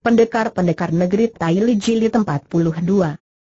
pendekar-pendekar negeri Taili Jili tempat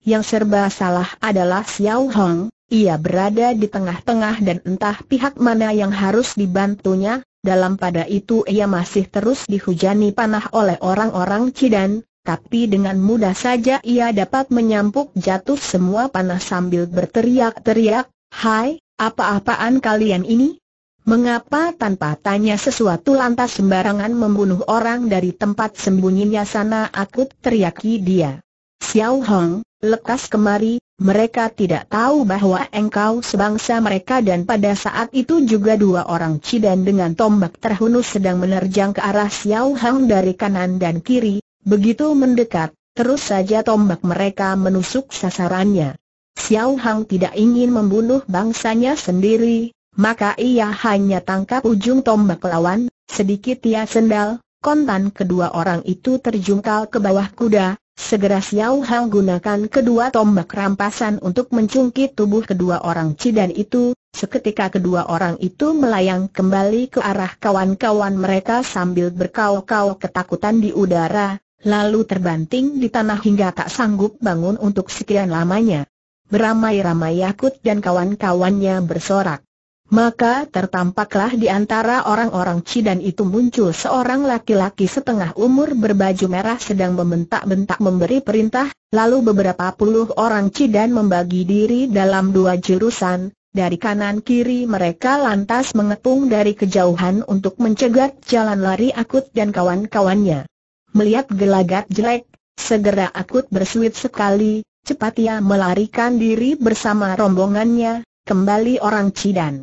Yang serba salah adalah Xiao Hong, ia berada di tengah-tengah dan entah pihak mana yang harus dibantunya, dalam pada itu ia masih terus dihujani panah oleh orang-orang Cidan, tapi dengan mudah saja ia dapat menyampuk jatuh semua panah sambil berteriak-teriak, Hai, apa-apaan kalian ini? Mengapa tanpa tanya sesuatu lantas sembarangan membunuh orang dari tempat sembunyinya sana aku teriaki dia. Xiao Hong, lekas kemari, mereka tidak tahu bahwa engkau sebangsa mereka dan pada saat itu juga dua orang Cidan dengan tombak terhunus sedang menerjang ke arah Xiao Hong dari kanan dan kiri, begitu mendekat, terus saja tombak mereka menusuk sasarannya. Xiao Hong tidak ingin membunuh bangsanya sendiri, maka ia hanya tangkap ujung tombak lawan, sedikit ia sendal, kontan kedua orang itu terjungkal ke bawah kuda, segera Xiao Hang gunakan kedua tombak rampasan untuk mencungkit tubuh kedua orang Cidan itu, seketika kedua orang itu melayang kembali ke arah kawan-kawan mereka sambil berkau-kau ketakutan di udara, lalu terbanting di tanah hingga tak sanggup bangun untuk sekian lamanya. Beramai-ramai Yakut dan kawan-kawannya bersorak. Maka tertampaklah di antara orang-orang Cidan itu muncul seorang laki-laki setengah umur berbaju merah sedang membentak-bentak memberi perintah, lalu beberapa puluh orang Cidan membagi diri dalam dua jurusan, dari kanan kiri mereka lantas mengepung dari kejauhan untuk mencegat jalan lari Akut dan kawan-kawannya. Melihat gelagat jelek, segera Akut bersuit sekali, cepat ia melarikan diri bersama rombongannya, kembali orang Cidan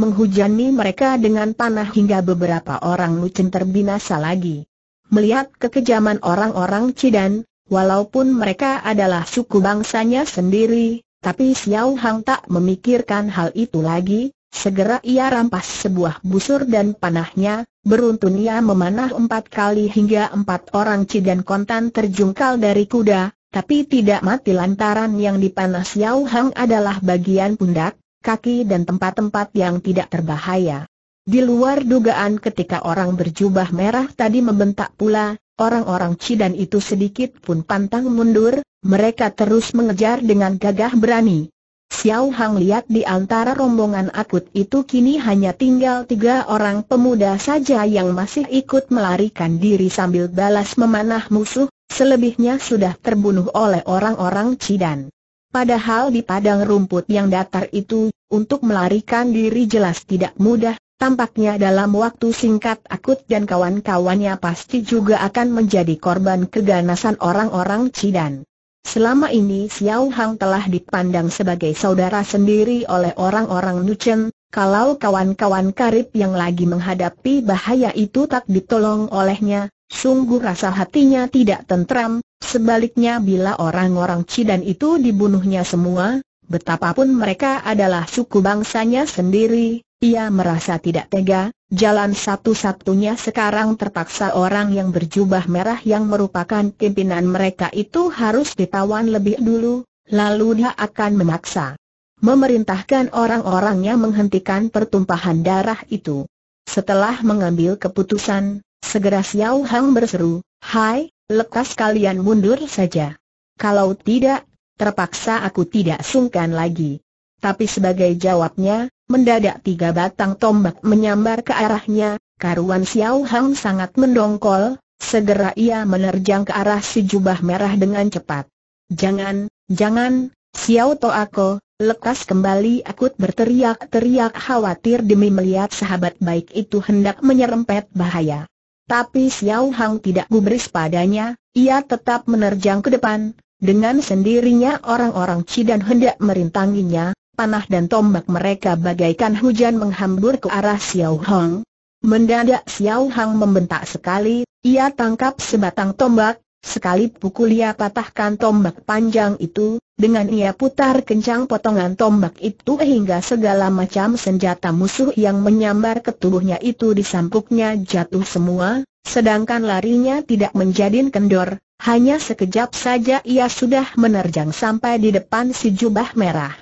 menghujani mereka dengan panah hingga beberapa orang lucen terbinasa lagi. Melihat kekejaman orang-orang Cidan, walaupun mereka adalah suku bangsanya sendiri, tapi Xiao Hang tak memikirkan hal itu lagi, segera ia rampas sebuah busur dan panahnya, beruntun ia memanah empat kali hingga empat orang Cidan kontan terjungkal dari kuda, tapi tidak mati lantaran yang dipanah Xiao Hang adalah bagian pundak, kaki dan tempat-tempat yang tidak terbahaya. Di luar dugaan ketika orang berjubah merah tadi membentak pula, orang-orang Cidan itu sedikit pun pantang mundur, mereka terus mengejar dengan gagah berani. Xiao Hang lihat di antara rombongan akut itu kini hanya tinggal tiga orang pemuda saja yang masih ikut melarikan diri sambil balas memanah musuh, selebihnya sudah terbunuh oleh orang-orang Cidan. Padahal di padang rumput yang datar itu, untuk melarikan diri jelas tidak mudah, tampaknya dalam waktu singkat Akut dan kawan-kawannya pasti juga akan menjadi korban keganasan orang-orang Cidan. Selama ini Xiao Hang telah dipandang sebagai saudara sendiri oleh orang-orang Nuchen, kalau kawan-kawan karib yang lagi menghadapi bahaya itu tak ditolong olehnya, sungguh rasa hatinya tidak tentram, sebaliknya bila orang-orang Cidan itu dibunuhnya semua, betapapun mereka adalah suku bangsanya sendiri, ia merasa tidak tega, jalan satu-satunya sekarang terpaksa orang yang berjubah merah yang merupakan pimpinan mereka itu harus ditawan lebih dulu, lalu dia akan memaksa. Memerintahkan orang-orangnya menghentikan pertumpahan darah itu. Setelah mengambil keputusan, Segera Xiao Hang berseru, Hai, lekas kalian mundur saja. Kalau tidak, terpaksa aku tidak sungkan lagi. Tapi sebagai jawabnya, mendadak tiga batang tombak menyambar ke arahnya, karuan Xiao Hang sangat mendongkol, segera ia menerjang ke arah si jubah merah dengan cepat. Jangan, jangan, Xiao Ako, lekas kembali Aku berteriak-teriak khawatir demi melihat sahabat baik itu hendak menyerempet bahaya. Tapi Xiao Hang tidak gubris padanya, ia tetap menerjang ke depan, dengan sendirinya orang-orang Cidan hendak merintanginya, panah dan tombak mereka bagaikan hujan menghambur ke arah Xiao Hang. Mendadak Xiao Hang membentak sekali, ia tangkap sebatang tombak, Sekali pukul ia patahkan tombak panjang itu, dengan ia putar kencang potongan tombak itu hingga segala macam senjata musuh yang menyambar ke tubuhnya itu disampuknya jatuh semua, sedangkan larinya tidak menjadi kendor, hanya sekejap saja ia sudah menerjang sampai di depan si jubah merah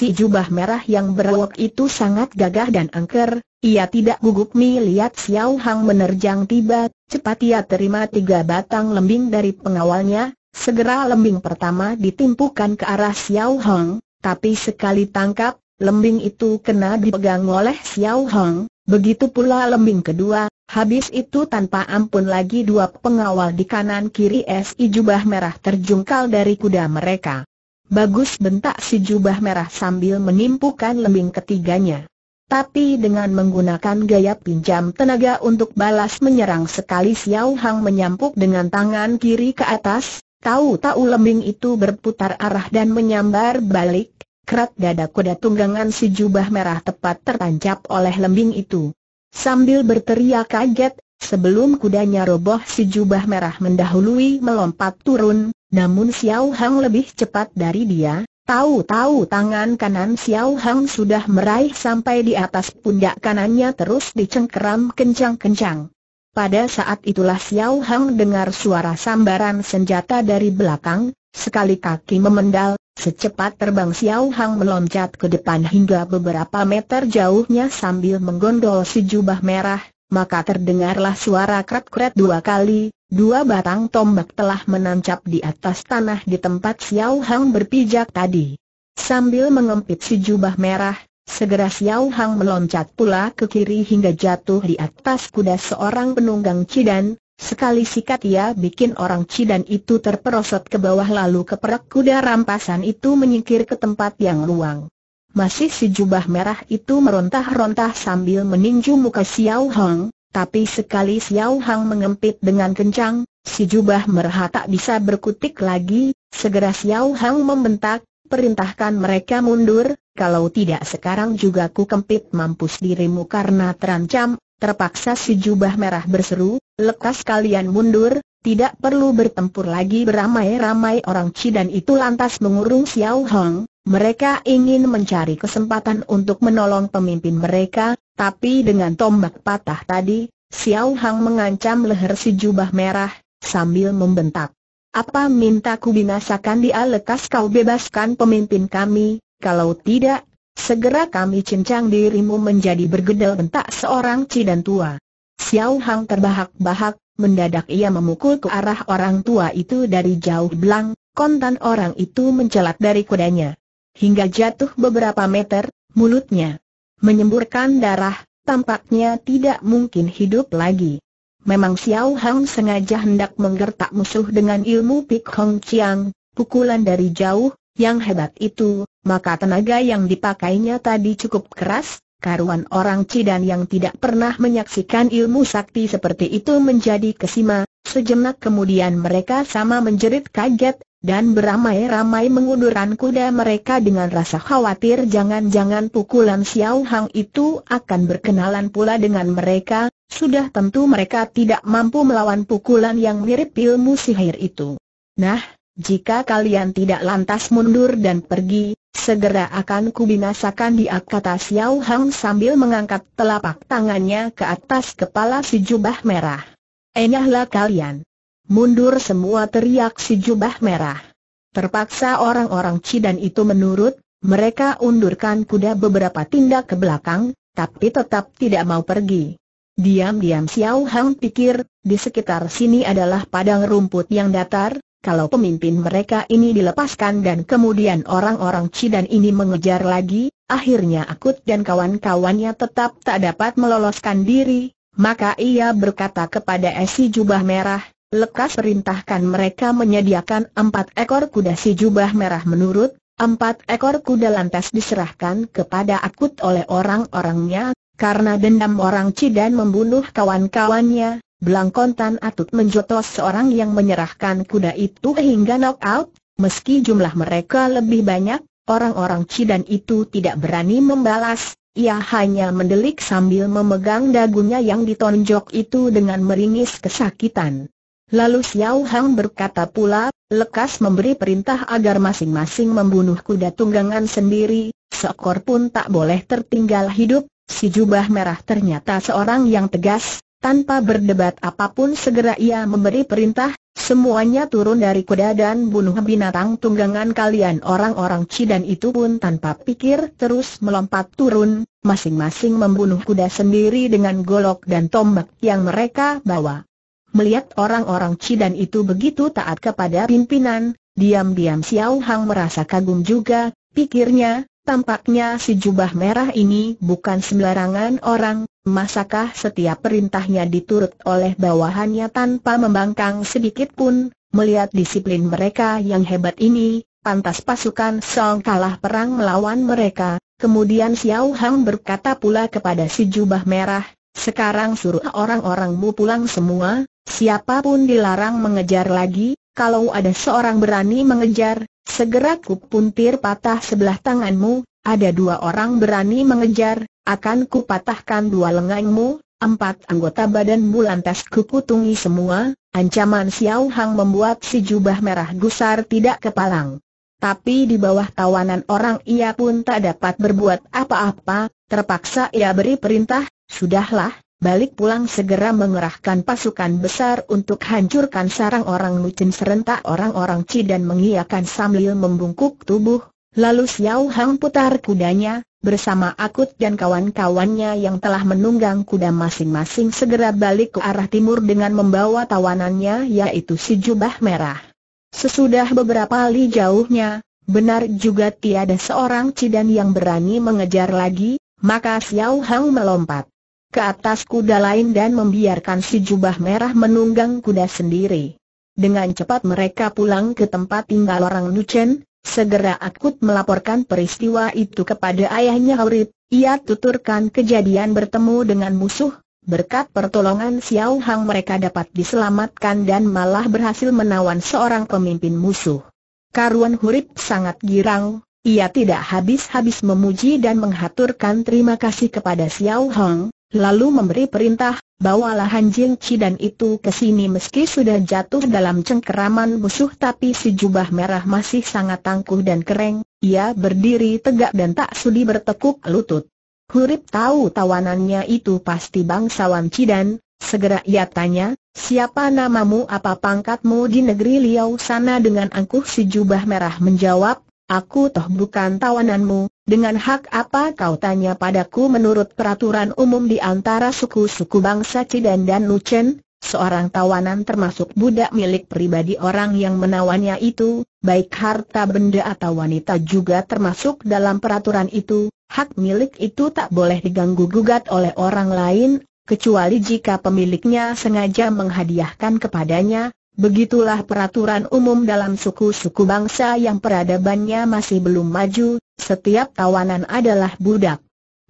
si jubah merah yang berwok itu sangat gagah dan angker, ia tidak gugup melihat Xiao Hang menerjang tiba, cepat ia terima tiga batang lembing dari pengawalnya, segera lembing pertama ditimpukan ke arah Xiao Hang, tapi sekali tangkap, lembing itu kena dipegang oleh Xiao Hang, begitu pula lembing kedua, habis itu tanpa ampun lagi dua pengawal di kanan kiri Si jubah merah terjungkal dari kuda mereka. Bagus bentak si jubah merah sambil menimpukan lembing ketiganya. Tapi dengan menggunakan gaya pinjam tenaga untuk balas menyerang sekali Xiao Hang menyampuk dengan tangan kiri ke atas, tahu-tahu lembing itu berputar arah dan menyambar balik, kerat dada kuda tunggangan si jubah merah tepat tertancap oleh lembing itu. Sambil berteriak kaget, Sebelum kudanya roboh si jubah merah mendahului melompat turun, namun Xiao Hang lebih cepat dari dia, Tahu-tahu tangan kanan Xiao Hang sudah meraih sampai di atas pundak kanannya terus dicengkeram kencang-kencang. Pada saat itulah Xiao Hang dengar suara sambaran senjata dari belakang, sekali kaki memendal, secepat terbang Xiao Hang meloncat ke depan hingga beberapa meter jauhnya sambil menggondol si jubah merah, maka terdengarlah suara kret-kret dua kali, dua batang tombak telah menancap di atas tanah di tempat Xiao Hang berpijak tadi. Sambil mengempit si jubah merah, segera Xiao Hang meloncat pula ke kiri hingga jatuh di atas kuda seorang penunggang Cidan, sekali sikat ia bikin orang Cidan itu terperosot ke bawah lalu keperak kuda rampasan itu menyingkir ke tempat yang luang. Masih si jubah merah itu merontah-rontah sambil meninju muka Xiao Hong, tapi sekali Xiao Hong mengempit dengan kencang, si jubah merah tak bisa berkutik lagi, segera Xiao Hong membentak, perintahkan mereka mundur, kalau tidak sekarang juga ku kempit mampus dirimu karena terancam, terpaksa si jubah merah berseru, lekas kalian mundur, tidak perlu bertempur lagi beramai-ramai orang Cidan itu lantas mengurung Xiao Hong, mereka ingin mencari kesempatan untuk menolong pemimpin mereka, tapi dengan tombak patah tadi, Xiao Hang mengancam leher si jubah merah, sambil membentak. Apa minta ku binasakan dia lekas kau bebaskan pemimpin kami, kalau tidak, segera kami cincang dirimu menjadi bergedel bentak seorang dan tua. Xiao Hang terbahak-bahak, mendadak ia memukul ke arah orang tua itu dari jauh belang, kontan orang itu mencelat dari kudanya hingga jatuh beberapa meter, mulutnya menyemburkan darah, tampaknya tidak mungkin hidup lagi. Memang Xiao Hang sengaja hendak menggertak musuh dengan ilmu Pik Hong Chiang, pukulan dari jauh, yang hebat itu, maka tenaga yang dipakainya tadi cukup keras, karuan orang Cidan yang tidak pernah menyaksikan ilmu sakti seperti itu menjadi kesima, sejenak kemudian mereka sama menjerit kaget, dan beramai-ramai mengundurkan kuda mereka dengan rasa khawatir jangan-jangan pukulan Xiao Hang itu akan berkenalan pula dengan mereka, sudah tentu mereka tidak mampu melawan pukulan yang mirip ilmu sihir itu. Nah, jika kalian tidak lantas mundur dan pergi, segera akan kubinasakan di kata Xiao Hang sambil mengangkat telapak tangannya ke atas kepala si jubah merah. Enyahlah kalian. Mundur semua teriak si jubah merah. Terpaksa orang-orang Cidan itu menurut, mereka undurkan kuda beberapa tindak ke belakang, tapi tetap tidak mau pergi. Diam-diam Xiao Hang pikir, di sekitar sini adalah padang rumput yang datar, kalau pemimpin mereka ini dilepaskan dan kemudian orang-orang Cidan ini mengejar lagi, akhirnya Akut dan kawan-kawannya tetap tak dapat meloloskan diri, maka ia berkata kepada Esi Jubah Merah, lekas perintahkan mereka menyediakan empat ekor kuda si jubah merah menurut, empat ekor kuda lantas diserahkan kepada akut oleh orang-orangnya, karena dendam orang Cidan membunuh kawan-kawannya, kontan Atut menjotos seorang yang menyerahkan kuda itu hingga knockout, meski jumlah mereka lebih banyak, orang-orang Cidan itu tidak berani membalas, ia hanya mendelik sambil memegang dagunya yang ditonjok itu dengan meringis kesakitan. Lalu Xiao Hang berkata pula, lekas memberi perintah agar masing-masing membunuh kuda tunggangan sendiri, seekor pun tak boleh tertinggal hidup, si jubah merah ternyata seorang yang tegas, tanpa berdebat apapun segera ia memberi perintah, semuanya turun dari kuda dan bunuh binatang tunggangan kalian orang-orang Cidan itu pun tanpa pikir terus melompat turun, masing-masing membunuh kuda sendiri dengan golok dan tombak yang mereka bawa. Melihat orang-orang Cidan itu begitu taat kepada pimpinan, diam-diam Xiao Hang merasa kagum juga, pikirnya, tampaknya si jubah merah ini bukan sembarangan orang, masakah setiap perintahnya diturut oleh bawahannya tanpa membangkang sedikit pun, melihat disiplin mereka yang hebat ini, pantas pasukan Song kalah perang melawan mereka, kemudian Xiao Hang berkata pula kepada si jubah merah, sekarang suruh orang-orangmu pulang semua, siapapun dilarang mengejar lagi, kalau ada seorang berani mengejar, segera kupuntir patah sebelah tanganmu, ada dua orang berani mengejar, akan kupatahkan dua lengangmu empat anggota badanmu lantas kukutungi semua, ancaman Xiao Hang membuat si jubah merah gusar tidak kepalang. Tapi di bawah tawanan orang ia pun tak dapat berbuat apa-apa, terpaksa ia beri perintah, Sudahlah, balik pulang segera mengerahkan pasukan besar untuk hancurkan sarang orang Lucin serentak orang-orang Ci dan mengiakan sambil membungkuk tubuh, lalu Xiao Hang putar kudanya, bersama Akut dan kawan-kawannya yang telah menunggang kuda masing-masing segera balik ke arah timur dengan membawa tawanannya yaitu si jubah merah. Sesudah beberapa li jauhnya, benar juga tiada seorang Cidan yang berani mengejar lagi, maka Xiao Hang melompat ke atas kuda lain dan membiarkan si jubah merah menunggang kuda sendiri. Dengan cepat mereka pulang ke tempat tinggal orang Nuchen, segera Akut melaporkan peristiwa itu kepada ayahnya Haurit, ia tuturkan kejadian bertemu dengan musuh, berkat pertolongan Xiao Hang mereka dapat diselamatkan dan malah berhasil menawan seorang pemimpin musuh. Karuan hurib sangat girang, ia tidak habis-habis memuji dan menghaturkan terima kasih kepada Xiao Hang, lalu memberi perintah, bawalah Chi dan itu ke sini meski sudah jatuh dalam cengkeraman musuh tapi si jubah merah masih sangat tangguh dan kering, ia berdiri tegak dan tak sudi bertekuk lutut. Hurip tahu tawanannya itu pasti bangsawan Cidan, segera ia tanya, siapa namamu apa pangkatmu di negeri Liau sana dengan angkuh si jubah merah menjawab, aku toh bukan tawananmu, dengan hak apa kau tanya padaku menurut peraturan umum di antara suku-suku bangsa Cidan dan Nuchen, seorang tawanan termasuk budak milik pribadi orang yang menawannya itu, baik harta benda atau wanita juga termasuk dalam peraturan itu, hak milik itu tak boleh diganggu-gugat oleh orang lain, kecuali jika pemiliknya sengaja menghadiahkan kepadanya, Begitulah peraturan umum dalam suku-suku bangsa yang peradabannya masih belum maju, setiap tawanan adalah budak.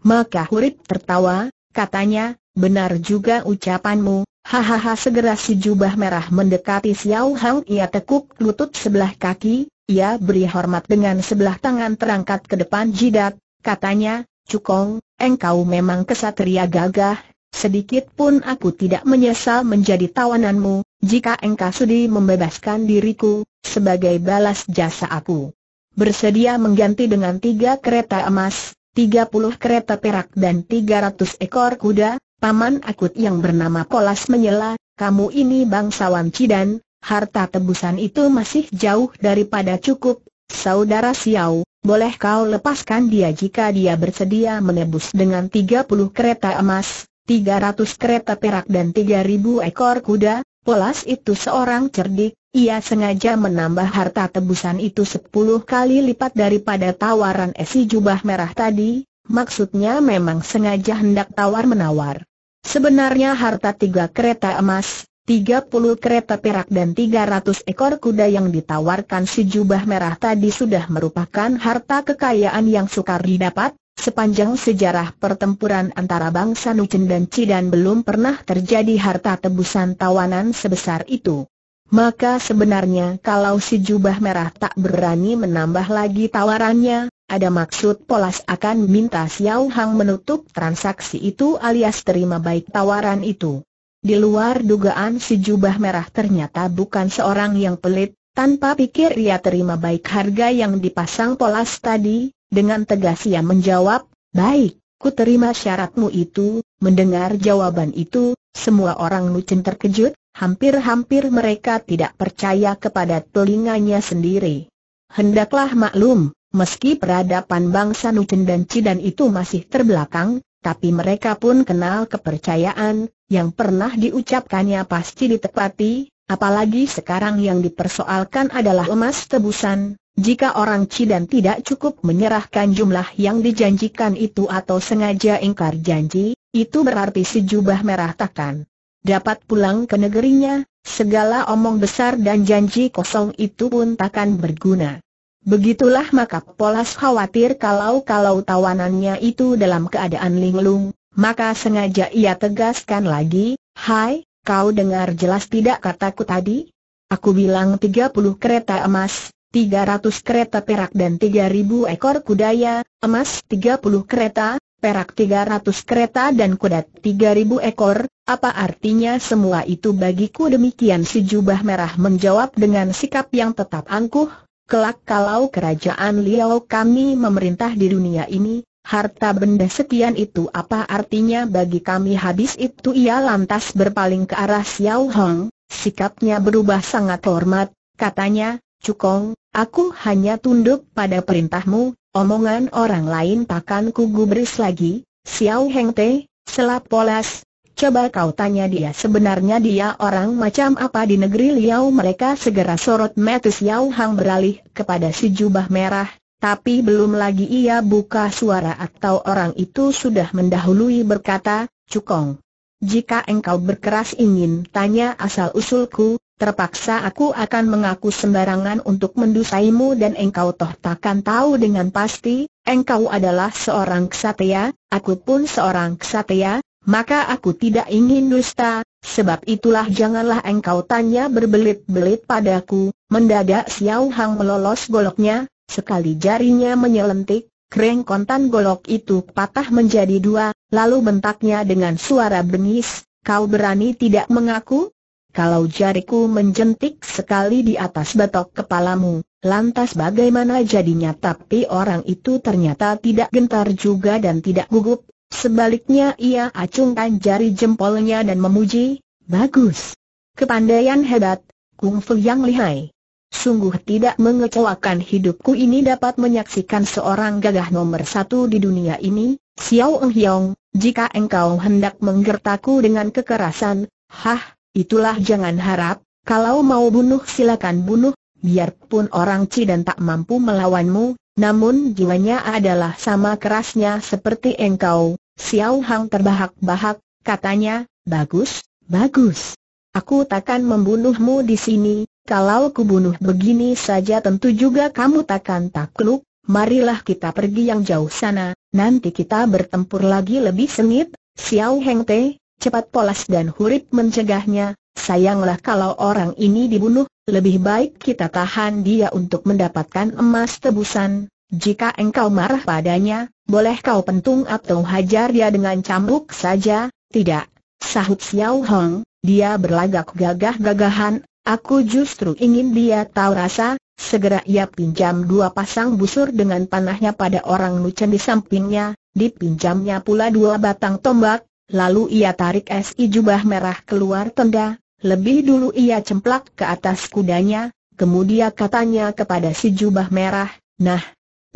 Maka Hurip tertawa, katanya, benar juga ucapanmu, hahaha segera si jubah merah mendekati Xiao Hang ia tekuk lutut sebelah kaki, ia beri hormat dengan sebelah tangan terangkat ke depan jidat, katanya, Cukong, engkau memang kesatria gagah, sedikit pun aku tidak menyesal menjadi tawananmu, jika engkau sudi membebaskan diriku, sebagai balas jasa aku. Bersedia mengganti dengan tiga kereta emas, tiga puluh kereta perak dan tiga ratus ekor kuda, paman akut yang bernama Polas menyela, kamu ini bangsawan Cidan, harta tebusan itu masih jauh daripada cukup, saudara Xiao, boleh kau lepaskan dia jika dia bersedia menebus dengan tiga puluh kereta emas, tiga ratus kereta perak dan tiga ribu ekor kuda, Polas itu seorang cerdik, ia sengaja menambah harta tebusan itu sepuluh kali lipat daripada tawaran esi jubah merah tadi, maksudnya memang sengaja hendak tawar-menawar. Sebenarnya harta tiga kereta emas, 30 kereta perak dan 300 ekor kuda yang ditawarkan si jubah merah tadi sudah merupakan harta kekayaan yang sukar didapat, sepanjang sejarah pertempuran antara bangsa Nucen dan Cidan belum pernah terjadi harta tebusan tawanan sebesar itu. Maka sebenarnya kalau si jubah merah tak berani menambah lagi tawarannya, ada maksud Polas akan minta Xiao Hang menutup transaksi itu alias terima baik tawaran itu. Di luar dugaan si jubah merah ternyata bukan seorang yang pelit, tanpa pikir ia terima baik harga yang dipasang polas tadi, dengan tegas ia menjawab, baik, ku terima syaratmu itu, mendengar jawaban itu, semua orang lucin terkejut, hampir-hampir mereka tidak percaya kepada telinganya sendiri. Hendaklah maklum, meski peradaban bangsa Nucen dan Cidan itu masih terbelakang, tapi mereka pun kenal kepercayaan, yang pernah diucapkannya pasti ditepati, apalagi sekarang yang dipersoalkan adalah emas tebusan, jika orang Cidan tidak cukup menyerahkan jumlah yang dijanjikan itu atau sengaja ingkar janji, itu berarti sejubah merah takkan dapat pulang ke negerinya, segala omong besar dan janji kosong itu pun takkan berguna. Begitulah maka Polas khawatir kalau-kalau tawanannya itu dalam keadaan linglung, maka sengaja ia tegaskan lagi, Hai, kau dengar jelas tidak kataku tadi? Aku bilang 30 kereta emas, tiga ratus kereta perak dan tiga ribu ekor kudaya, emas tiga puluh kereta, perak tiga ratus kereta dan kuda ribu ekor, apa artinya semua itu bagiku demikian si jubah merah menjawab dengan sikap yang tetap angkuh, Kelak kalau kerajaan Liao kami memerintah di dunia ini, harta benda sekian itu apa artinya bagi kami habis itu ia lantas berpaling ke arah Xiao Hong, sikapnya berubah sangat hormat, katanya, Cukong, aku hanya tunduk pada perintahmu, omongan orang lain takkan ku gubris lagi, Xiao Heng Te, selap polas, Coba kau tanya dia sebenarnya dia orang macam apa di negeri Liao mereka segera sorot Metis Yao Hang beralih kepada si jubah merah, tapi belum lagi ia buka suara atau orang itu sudah mendahului berkata, Cukong. Jika engkau berkeras ingin tanya asal-usulku, terpaksa aku akan mengaku sembarangan untuk mendusaimu dan engkau toh takkan tahu dengan pasti, engkau adalah seorang ksatria, aku pun seorang ksatria, maka aku tidak ingin dusta, sebab itulah janganlah engkau tanya berbelit-belit padaku. Mendadak Xiao Hang melolos goloknya, sekali jarinya menyelentik, kreng kontan golok itu patah menjadi dua, lalu bentaknya dengan suara bengis, kau berani tidak mengaku? Kalau jariku menjentik sekali di atas batok kepalamu, lantas bagaimana jadinya? Tapi orang itu ternyata tidak gentar juga dan tidak gugup, Sebaliknya ia acungkan jari jempolnya dan memuji, bagus. Kepandaian hebat, kungfu yang lihai. Sungguh tidak mengecewakan hidupku ini dapat menyaksikan seorang gagah nomor satu di dunia ini, Xiao Eng Hiong, jika engkau hendak menggertaku dengan kekerasan, hah, itulah jangan harap, kalau mau bunuh silakan bunuh, biarpun orang dan tak mampu melawanmu, namun jiwanya adalah sama kerasnya seperti engkau. Xiao Hang terbahak-bahak, katanya, bagus, bagus. Aku takkan membunuhmu di sini, kalau kubunuh begini saja tentu juga kamu takkan takluk, marilah kita pergi yang jauh sana, nanti kita bertempur lagi lebih sengit, Xiao Heng Te, cepat polas dan hurip mencegahnya, sayanglah kalau orang ini dibunuh, lebih baik kita tahan dia untuk mendapatkan emas tebusan. Jika engkau marah padanya, boleh kau pentung atau hajar dia dengan cambuk saja, tidak. Sahut Xiao Hong, dia berlagak gagah-gagahan, aku justru ingin dia tahu rasa, segera ia pinjam dua pasang busur dengan panahnya pada orang lucu di sampingnya, dipinjamnya pula dua batang tombak, lalu ia tarik SI jubah merah keluar tenda, lebih dulu ia cemplak ke atas kudanya, kemudian katanya kepada si jubah merah, nah,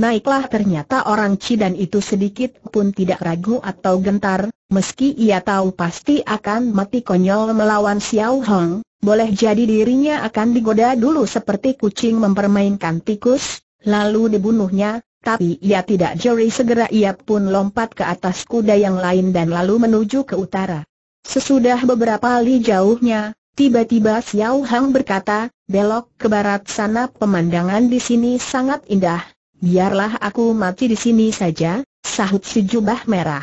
naiklah ternyata orang Cidan itu sedikit pun tidak ragu atau gentar, meski ia tahu pasti akan mati konyol melawan Xiao Hong, boleh jadi dirinya akan digoda dulu seperti kucing mempermainkan tikus, lalu dibunuhnya, tapi ia tidak jeri segera ia pun lompat ke atas kuda yang lain dan lalu menuju ke utara. Sesudah beberapa li jauhnya, tiba-tiba Xiao Hang berkata, belok ke barat sana pemandangan di sini sangat indah. Biarlah aku mati di sini saja, sahut si jubah merah.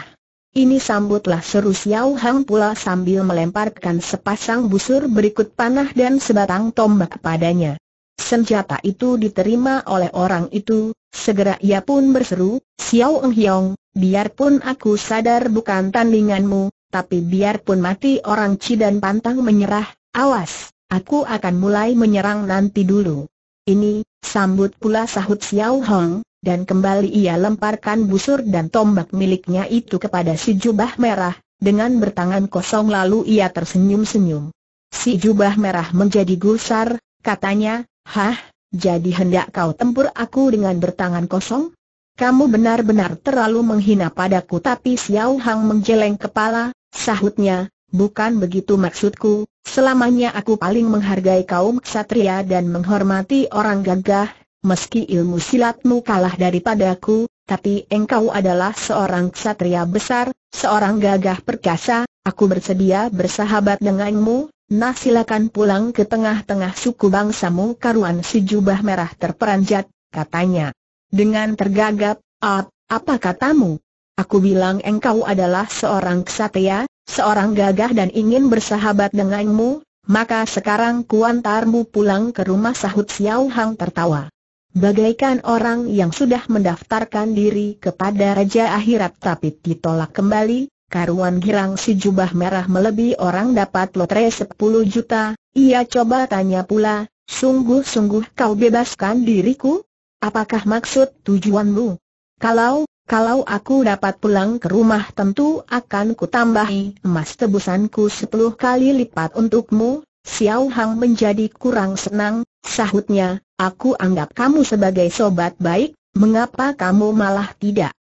Ini sambutlah seru Xiao Hang pula sambil melemparkan sepasang busur berikut panah dan sebatang tombak kepadanya. Senjata itu diterima oleh orang itu, segera ia pun berseru, Xiao Eng Hiong, biarpun aku sadar bukan tandinganmu, tapi biarpun mati orang Cidan pantang menyerah, awas, aku akan mulai menyerang nanti dulu. Ini, sambut pula sahut Xiao Hong, dan kembali ia lemparkan busur dan tombak miliknya itu kepada si jubah merah, dengan bertangan kosong lalu ia tersenyum-senyum. Si jubah merah menjadi gusar, katanya, Hah, jadi hendak kau tempur aku dengan bertangan kosong? Kamu benar-benar terlalu menghina padaku tapi Xiao Hong menjeleng kepala, Sahutnya, bukan begitu maksudku, selamanya aku paling menghargai kaum ksatria dan menghormati orang gagah, meski ilmu silatmu kalah daripadaku, tapi engkau adalah seorang ksatria besar, seorang gagah perkasa, aku bersedia bersahabat denganmu, nah silakan pulang ke tengah-tengah suku bangsamu karuan si jubah merah terperanjat, katanya. Dengan tergagap, ap, ah, apa katamu? Aku bilang engkau adalah seorang kesatria, seorang gagah dan ingin bersahabat denganmu, maka sekarang kuantarmu pulang ke rumah sahut Xiao Hang tertawa. Bagaikan orang yang sudah mendaftarkan diri kepada Raja Akhirat tapi ditolak kembali, karuan girang si jubah merah melebihi orang dapat lotre sepuluh juta, ia coba tanya pula, sungguh-sungguh kau bebaskan diriku? Apakah maksud tujuanmu? Kalau kalau aku dapat pulang ke rumah tentu akan kutambahi emas tebusanku sepuluh kali lipat untukmu. Xiao Hang menjadi kurang senang, sahutnya, aku anggap kamu sebagai sobat baik, mengapa kamu malah tidak?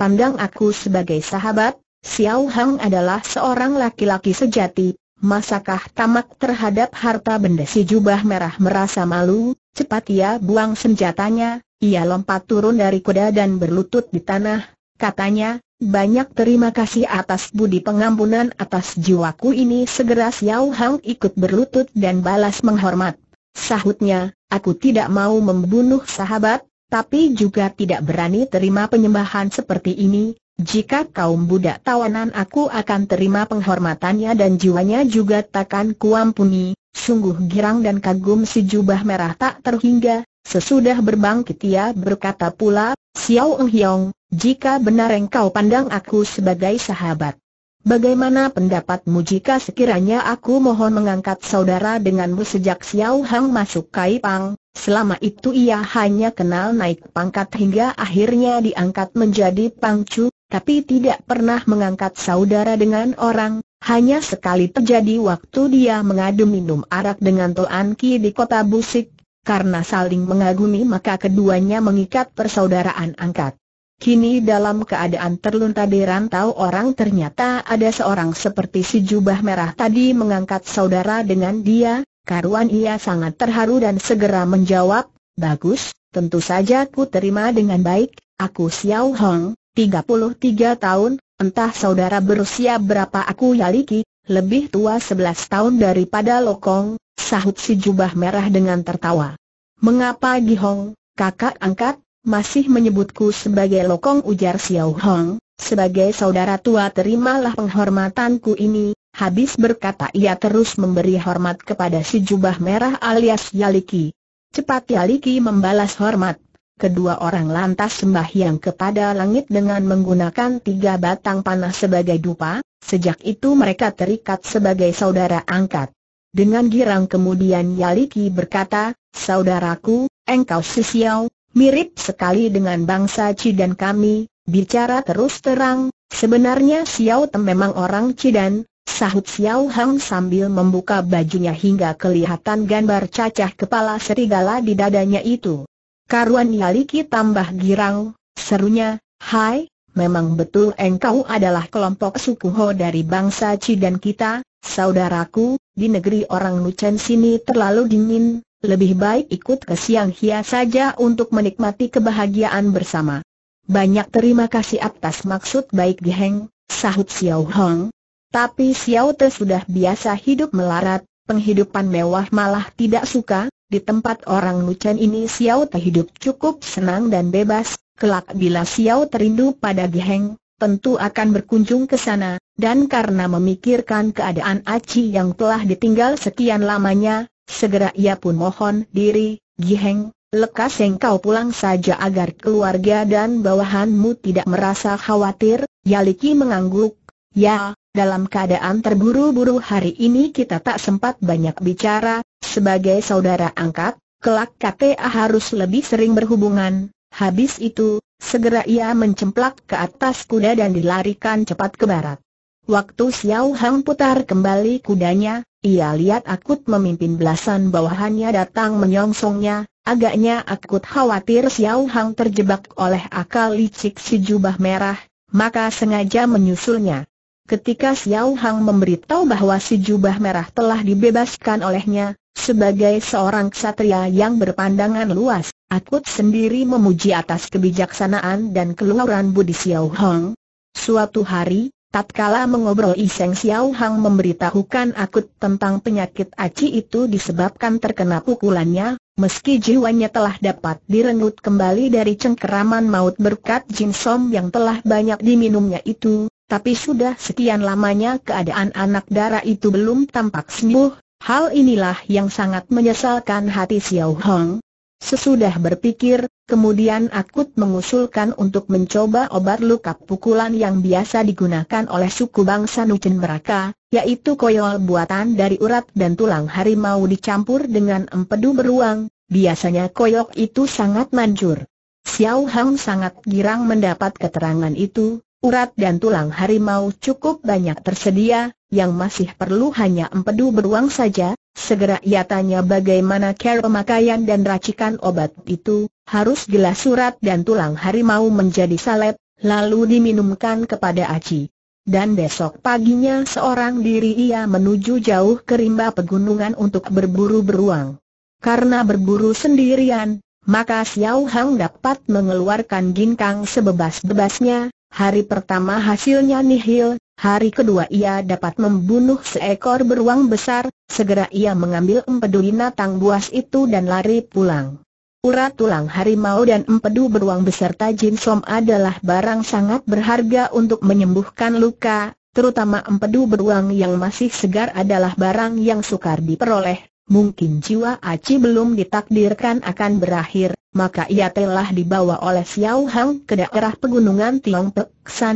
Pandang aku sebagai sahabat, Xiao Hang adalah seorang laki-laki sejati, masakah tamak terhadap harta benda si jubah merah merasa malu, cepat ia buang senjatanya, ia lompat turun dari kuda dan berlutut di tanah, katanya, banyak terima kasih atas budi pengampunan atas jiwaku ini segera Xiao Hang ikut berlutut dan balas menghormat. Sahutnya, aku tidak mau membunuh sahabat, tapi juga tidak berani terima penyembahan seperti ini, jika kaum budak tawanan aku akan terima penghormatannya dan jiwanya juga takkan kuampuni, sungguh girang dan kagum si jubah merah tak terhingga, Sesudah berbangkit ia berkata pula, Xiao Eng Hiong, jika benar engkau pandang aku sebagai sahabat. Bagaimana pendapatmu jika sekiranya aku mohon mengangkat saudara denganmu sejak Xiao Hang masuk Kaipang, selama itu ia hanya kenal naik pangkat hingga akhirnya diangkat menjadi pangcu, tapi tidak pernah mengangkat saudara dengan orang, hanya sekali terjadi waktu dia mengadu minum arak dengan Toan Ki di kota Busik, karena saling mengagumi maka keduanya mengikat persaudaraan angkat. Kini dalam keadaan terlunta di rantau orang ternyata ada seorang seperti si jubah merah tadi mengangkat saudara dengan dia, karuan ia sangat terharu dan segera menjawab, Bagus, tentu saja ku terima dengan baik, aku Xiao Hong, 33 tahun, entah saudara berusia berapa aku yaliki, lebih tua 11 tahun daripada Lokong, Sahut si jubah merah dengan tertawa. Mengapa Gihong, kakak angkat, masih menyebutku sebagai Lokong ujar Xiao Hong, sebagai saudara tua terimalah penghormatanku ini, habis berkata ia terus memberi hormat kepada si jubah merah alias Yaliki. Cepat Yaliki membalas hormat, kedua orang lantas sembahyang kepada langit dengan menggunakan tiga batang panah sebagai dupa, sejak itu mereka terikat sebagai saudara angkat. Dengan girang kemudian Yaliki berkata, Saudaraku, engkau sisiau, mirip sekali dengan bangsa Cidan kami, bicara terus terang, sebenarnya Xiao Tem memang orang Cidan, Sahut Xiao Hang sambil membuka bajunya hingga kelihatan gambar cacah kepala serigala di dadanya itu. Karuan Yaliki tambah girang, serunya, Hai, memang betul engkau adalah kelompok suku Ho dari bangsa Cidan kita, Saudaraku, di negeri orang Nucen sini terlalu dingin, lebih baik ikut ke Siang Hia saja untuk menikmati kebahagiaan bersama. Banyak terima kasih atas maksud baik Giheng, sahut Xiao Hong. Tapi Xiao Te sudah biasa hidup melarat, penghidupan mewah malah tidak suka, di tempat orang Nucen ini Xiao Te hidup cukup senang dan bebas, kelak bila Xiao terindu pada Giheng, tentu akan berkunjung ke sana, dan karena memikirkan keadaan Aci yang telah ditinggal sekian lamanya, segera ia pun mohon diri, Giheng, lekas engkau pulang saja agar keluarga dan bawahanmu tidak merasa khawatir, Yaliki mengangguk, ya, dalam keadaan terburu-buru hari ini kita tak sempat banyak bicara, sebagai saudara angkat, kelak KTA harus lebih sering berhubungan, habis itu, Segera ia mencemplak ke atas kuda dan dilarikan cepat ke barat. Waktu Xiao Hang putar kembali kudanya, ia lihat Akut memimpin belasan bawahannya datang menyongsongnya, agaknya Akut khawatir Xiao Hang terjebak oleh akal licik si jubah merah, maka sengaja menyusulnya. Ketika Xiao Hang memberitahu bahwa si jubah merah telah dibebaskan olehnya, sebagai seorang ksatria yang berpandangan luas, Akut sendiri memuji atas kebijaksanaan dan keluaran Budi Xiao Hong. Suatu hari, tatkala mengobrol Iseng Xiao Hong memberitahukan Akut tentang penyakit aci itu disebabkan terkena pukulannya, meski jiwanya telah dapat direnggut kembali dari cengkeraman maut berkat jin som yang telah banyak diminumnya itu, tapi sudah sekian lamanya keadaan anak darah itu belum tampak sembuh, Hal inilah yang sangat menyesalkan hati Xiao Hong. Sesudah berpikir, kemudian Akut mengusulkan untuk mencoba obat luka pukulan yang biasa digunakan oleh suku bangsa Nucin mereka, yaitu koyol buatan dari urat dan tulang harimau dicampur dengan empedu beruang, biasanya koyok itu sangat manjur. Xiao Hong sangat girang mendapat keterangan itu, urat dan tulang harimau cukup banyak tersedia, yang masih perlu hanya empedu beruang saja, segera ia tanya bagaimana cara pemakaian dan racikan obat itu, harus gelas urat dan tulang harimau menjadi salep, lalu diminumkan kepada Aci. Dan besok paginya seorang diri ia menuju jauh ke rimba pegunungan untuk berburu beruang. Karena berburu sendirian, maka Xiao Hang dapat mengeluarkan ginkang sebebas-bebasnya, Hari pertama hasilnya nihil, hari kedua ia dapat membunuh seekor beruang besar, segera ia mengambil empedu binatang buas itu dan lari pulang. Urat tulang harimau dan empedu beruang beserta Som adalah barang sangat berharga untuk menyembuhkan luka, terutama empedu beruang yang masih segar adalah barang yang sukar diperoleh, mungkin jiwa Aci belum ditakdirkan akan berakhir, maka ia telah dibawa oleh Xiao Hang ke daerah pegunungan Tiong Pek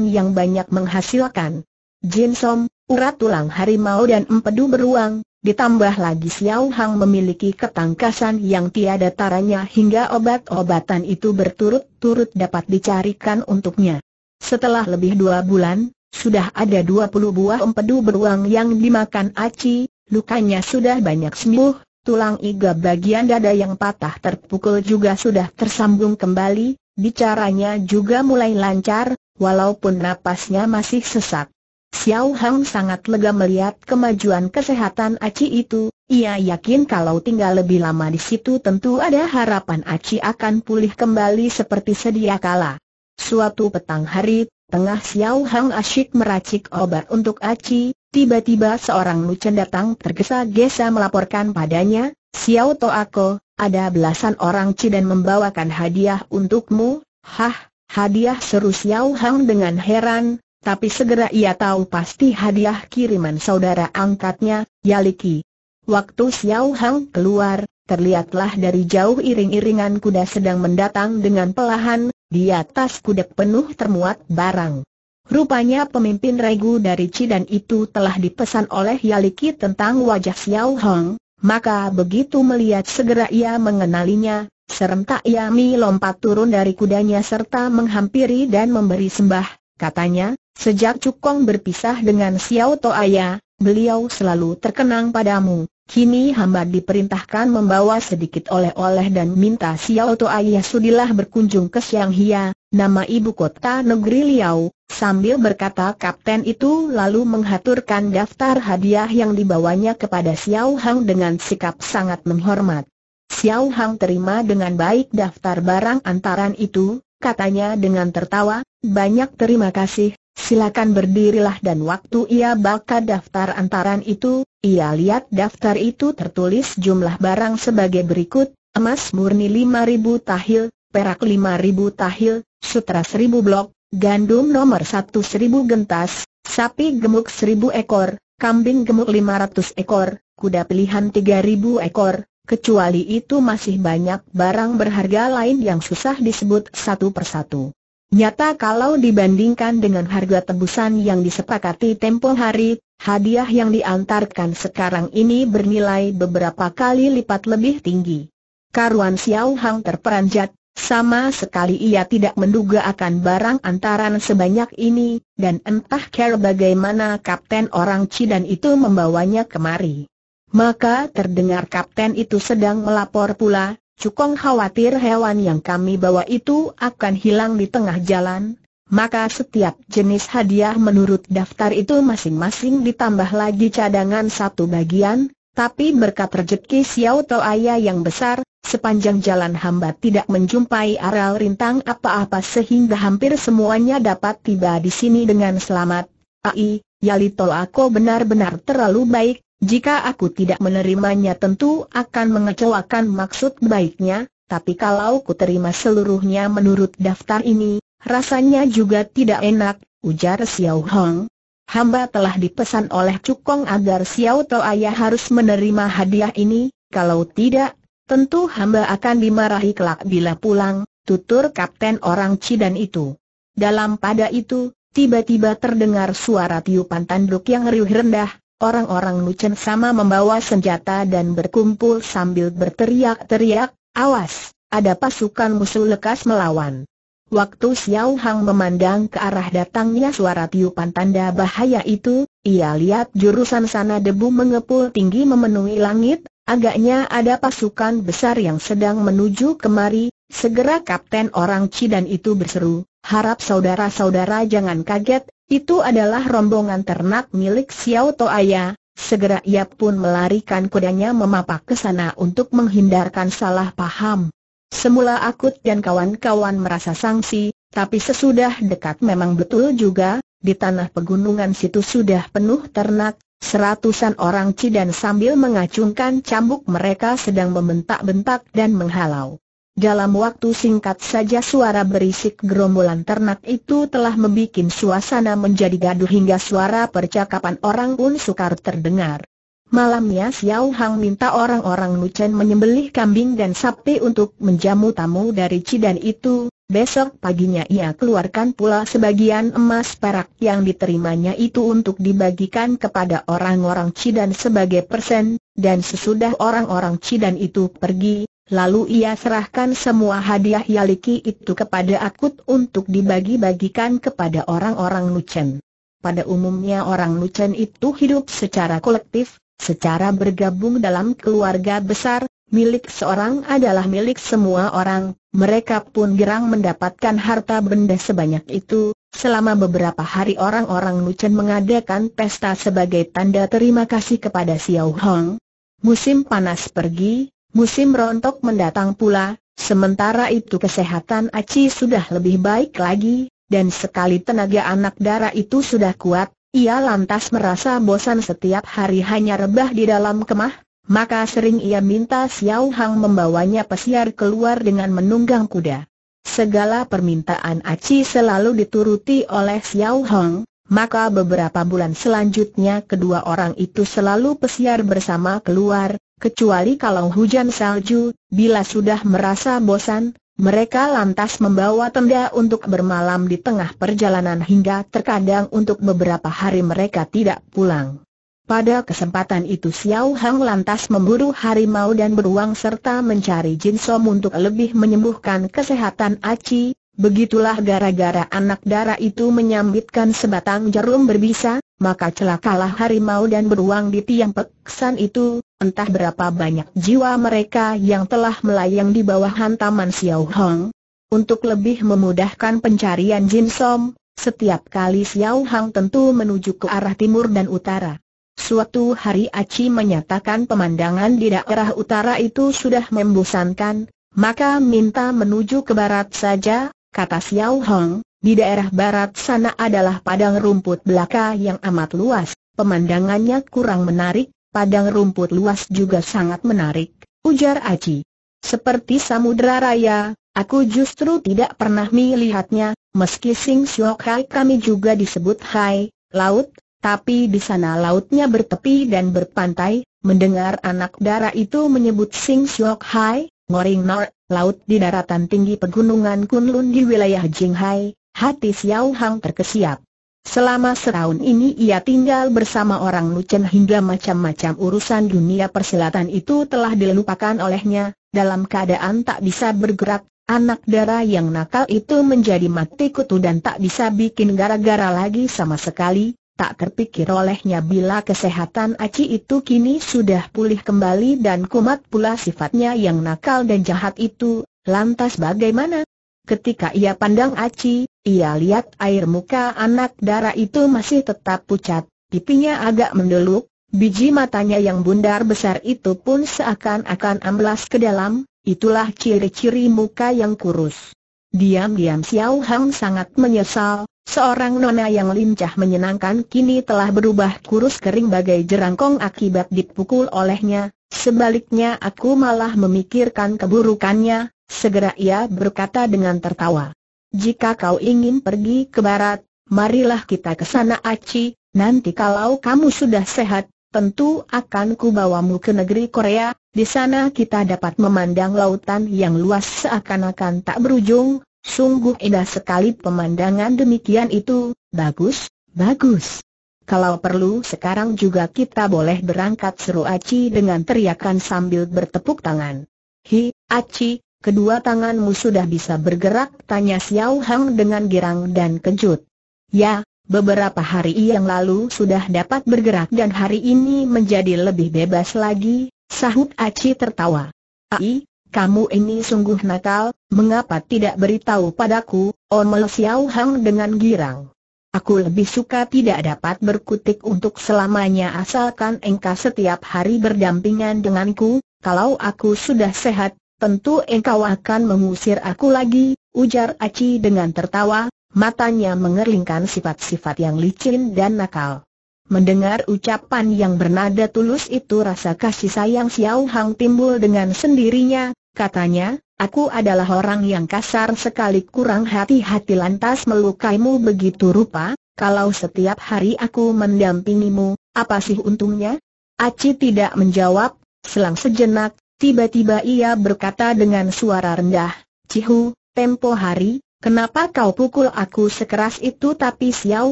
yang banyak menghasilkan. Jin Som, urat tulang harimau dan empedu beruang, ditambah lagi Xiao Hang memiliki ketangkasan yang tiada taranya hingga obat-obatan itu berturut-turut dapat dicarikan untuknya. Setelah lebih dua bulan, sudah ada dua puluh buah empedu beruang yang dimakan Aci, Lukanya sudah banyak sembuh, tulang iga bagian dada yang patah terpukul juga sudah tersambung kembali, bicaranya juga mulai lancar, walaupun napasnya masih sesak. Xiao Hang sangat lega melihat kemajuan kesehatan Aci itu, ia yakin kalau tinggal lebih lama di situ tentu ada harapan Aci akan pulih kembali seperti sedia kala. Suatu petang hari, tengah Xiao Hang asyik meracik obat untuk Aci, Tiba-tiba seorang Lucen datang tergesa-gesa melaporkan padanya, Xiao Toako, Ako, ada belasan orang Cidan membawakan hadiah untukmu, hah, hadiah seru Xiao Hang dengan heran, tapi segera ia tahu pasti hadiah kiriman saudara angkatnya, Yaliki. Waktu Xiao Hang keluar, terlihatlah dari jauh iring-iringan kuda sedang mendatang dengan pelahan, di atas kuda penuh termuat barang. Rupanya pemimpin regu dari Cidan itu telah dipesan oleh Yaliki tentang wajah Xiao Hong, maka begitu melihat segera ia mengenalinya, serentak Yami lompat turun dari kudanya serta menghampiri dan memberi sembah, katanya, sejak Cukong berpisah dengan Xiao Toaya, beliau selalu terkenang padamu, kini hamba diperintahkan membawa sedikit oleh-oleh dan minta Xiao Toaya sudilah berkunjung ke Xiang Hia, nama ibu kota negeri Liaw, sambil berkata kapten itu lalu menghaturkan daftar hadiah yang dibawanya kepada Xiao Hang dengan sikap sangat menghormat. Xiao Hang terima dengan baik daftar barang antaran itu, katanya dengan tertawa, banyak terima kasih, silakan berdirilah dan waktu ia baca daftar antaran itu, ia lihat daftar itu tertulis jumlah barang sebagai berikut, emas murni 5000 tahil, perak ribu tahil, sutra seribu blok, gandum nomor satu seribu gentas, sapi gemuk seribu ekor, kambing gemuk 500 ekor, kuda pilihan tiga ribu ekor, kecuali itu masih banyak barang berharga lain yang susah disebut satu persatu. Nyata kalau dibandingkan dengan harga tebusan yang disepakati tempo hari, hadiah yang diantarkan sekarang ini bernilai beberapa kali lipat lebih tinggi. Karuan Xiao Hang terperanjat, sama sekali ia tidak menduga akan barang antaran sebanyak ini, dan entah care bagaimana kapten orang Cidan itu membawanya kemari. Maka terdengar kapten itu sedang melapor pula, Cukong khawatir hewan yang kami bawa itu akan hilang di tengah jalan, maka setiap jenis hadiah menurut daftar itu masing-masing ditambah lagi cadangan satu bagian, tapi berkat rezeki Xiao Ayah yang besar, sepanjang jalan hamba tidak menjumpai aral rintang apa-apa sehingga hampir semuanya dapat tiba di sini dengan selamat. Ai, Yali Yalito aku benar-benar terlalu baik, jika aku tidak menerimanya tentu akan mengecewakan maksud baiknya, tapi kalau ku terima seluruhnya menurut daftar ini, rasanya juga tidak enak, ujar Xiao Hong, hamba telah dipesan oleh Cukong agar Xiao Tao Ayah harus menerima hadiah ini, kalau tidak, tentu hamba akan dimarahi kelak bila pulang, tutur kapten orang Cidan itu. Dalam pada itu, tiba-tiba terdengar suara tiupan tanduk yang riuh rendah, orang-orang Nucen sama membawa senjata dan berkumpul sambil berteriak-teriak, awas, ada pasukan musuh lekas melawan. Waktu Xiao Hang memandang ke arah datangnya suara tiupan tanda bahaya itu, ia lihat jurusan sana debu mengepul tinggi memenuhi langit, agaknya ada pasukan besar yang sedang menuju kemari, segera kapten orang Cidan itu berseru, harap saudara-saudara jangan kaget, itu adalah rombongan ternak milik Xiao Toaya, segera ia pun melarikan kudanya memapak ke sana untuk menghindarkan salah paham. Semula Akut dan kawan-kawan merasa sangsi, tapi sesudah dekat memang betul juga, di tanah pegunungan situ sudah penuh ternak, seratusan orang Cidan sambil mengacungkan cambuk mereka sedang membentak-bentak dan menghalau. Dalam waktu singkat saja suara berisik gerombolan ternak itu telah membuat suasana menjadi gaduh hingga suara percakapan orang pun sukar terdengar. Malamnya Xiao Hang minta orang-orang Nuchen menyembelih kambing dan sapi untuk menjamu tamu dari Cidan itu, besok paginya ia keluarkan pula sebagian emas perak yang diterimanya itu untuk dibagikan kepada orang-orang Cidan sebagai persen, dan sesudah orang-orang Cidan itu pergi, lalu ia serahkan semua hadiah Yaliki itu kepada Akut untuk dibagi-bagikan kepada orang-orang Nuchen. Pada umumnya orang Nuchen itu hidup secara kolektif, Secara bergabung dalam keluarga besar, milik seorang adalah milik semua orang, mereka pun gerang mendapatkan harta benda sebanyak itu. Selama beberapa hari orang-orang Nuchen mengadakan pesta sebagai tanda terima kasih kepada Xiao Hong. Musim panas pergi, musim rontok mendatang pula, sementara itu kesehatan Aci sudah lebih baik lagi, dan sekali tenaga anak darah itu sudah kuat, ia lantas merasa bosan setiap hari hanya rebah di dalam kemah, maka sering ia minta Xiao Hang membawanya pesiar keluar dengan menunggang kuda. Segala permintaan Aci selalu dituruti oleh Xiao Hang, maka beberapa bulan selanjutnya kedua orang itu selalu pesiar bersama keluar, kecuali kalau hujan salju, bila sudah merasa bosan, mereka lantas membawa tenda untuk bermalam di tengah perjalanan hingga terkadang untuk beberapa hari mereka tidak pulang. Pada kesempatan itu Xiao Hang lantas memburu harimau dan beruang serta mencari Jin Som untuk lebih menyembuhkan kesehatan Aci, begitulah gara-gara anak dara itu menyambitkan sebatang jarum berbisa, maka celakalah harimau dan beruang di tiang peksan itu, entah berapa banyak jiwa mereka yang telah melayang di bawah hantaman Xiao Hong. Untuk lebih memudahkan pencarian Jin Som, setiap kali Xiao Hong tentu menuju ke arah timur dan utara. Suatu hari Aci menyatakan pemandangan di daerah utara itu sudah membosankan, maka minta menuju ke barat saja, kata Xiao Hong. Di daerah barat sana adalah padang rumput belaka yang amat luas, pemandangannya kurang menarik, Padang rumput luas juga sangat menarik, ujar Aji. Seperti samudera raya, aku justru tidak pernah melihatnya, meski Sing Siok Hai kami juga disebut Hai, laut, tapi di sana lautnya bertepi dan berpantai, mendengar anak dara itu menyebut Sing Siok Hai, Ngoring Nor, laut di daratan tinggi pegunungan Kunlun di wilayah Jinghai, hati Xiao Hang terkesiap. Selama setahun ini ia tinggal bersama orang Lucen hingga macam-macam urusan dunia persilatan itu telah dilupakan olehnya, dalam keadaan tak bisa bergerak, anak darah yang nakal itu menjadi mati kutu dan tak bisa bikin gara-gara lagi sama sekali, tak terpikir olehnya bila kesehatan Aci itu kini sudah pulih kembali dan kumat pula sifatnya yang nakal dan jahat itu, lantas bagaimana? Ketika ia pandang Aci, ia lihat air muka anak darah itu masih tetap pucat, pipinya agak mendeluk, biji matanya yang bundar besar itu pun seakan-akan amblas ke dalam, itulah ciri-ciri muka yang kurus. Diam-diam Xiao Hang sangat menyesal, seorang nona yang lincah menyenangkan kini telah berubah kurus kering bagai jerangkong akibat dipukul olehnya, sebaliknya aku malah memikirkan keburukannya, Segera ia berkata dengan tertawa. Jika kau ingin pergi ke barat, marilah kita ke sana Aci, nanti kalau kamu sudah sehat, tentu akan kubawamu ke negeri Korea, di sana kita dapat memandang lautan yang luas seakan-akan tak berujung, sungguh indah sekali pemandangan demikian itu, bagus, bagus. Kalau perlu sekarang juga kita boleh berangkat seru Aci dengan teriakan sambil bertepuk tangan. Hi, Aci, kedua tanganmu sudah bisa bergerak? Tanya Xiao Hang dengan girang dan kejut. Ya, beberapa hari yang lalu sudah dapat bergerak dan hari ini menjadi lebih bebas lagi, sahut Aci tertawa. Ai, kamu ini sungguh nakal, mengapa tidak beritahu padaku, omel Xiao Hang dengan girang. Aku lebih suka tidak dapat berkutik untuk selamanya asalkan engkau setiap hari berdampingan denganku, kalau aku sudah sehat, tentu engkau akan mengusir aku lagi, ujar Aci dengan tertawa, matanya mengeringkan sifat-sifat yang licin dan nakal. Mendengar ucapan yang bernada tulus itu rasa kasih sayang Xiao Hang timbul dengan sendirinya, katanya, aku adalah orang yang kasar sekali kurang hati-hati lantas melukaimu begitu rupa, kalau setiap hari aku mendampingimu, apa sih untungnya? Aci tidak menjawab, selang sejenak, Tiba-tiba ia berkata dengan suara rendah, Cihu, tempo hari, kenapa kau pukul aku sekeras itu tapi Xiao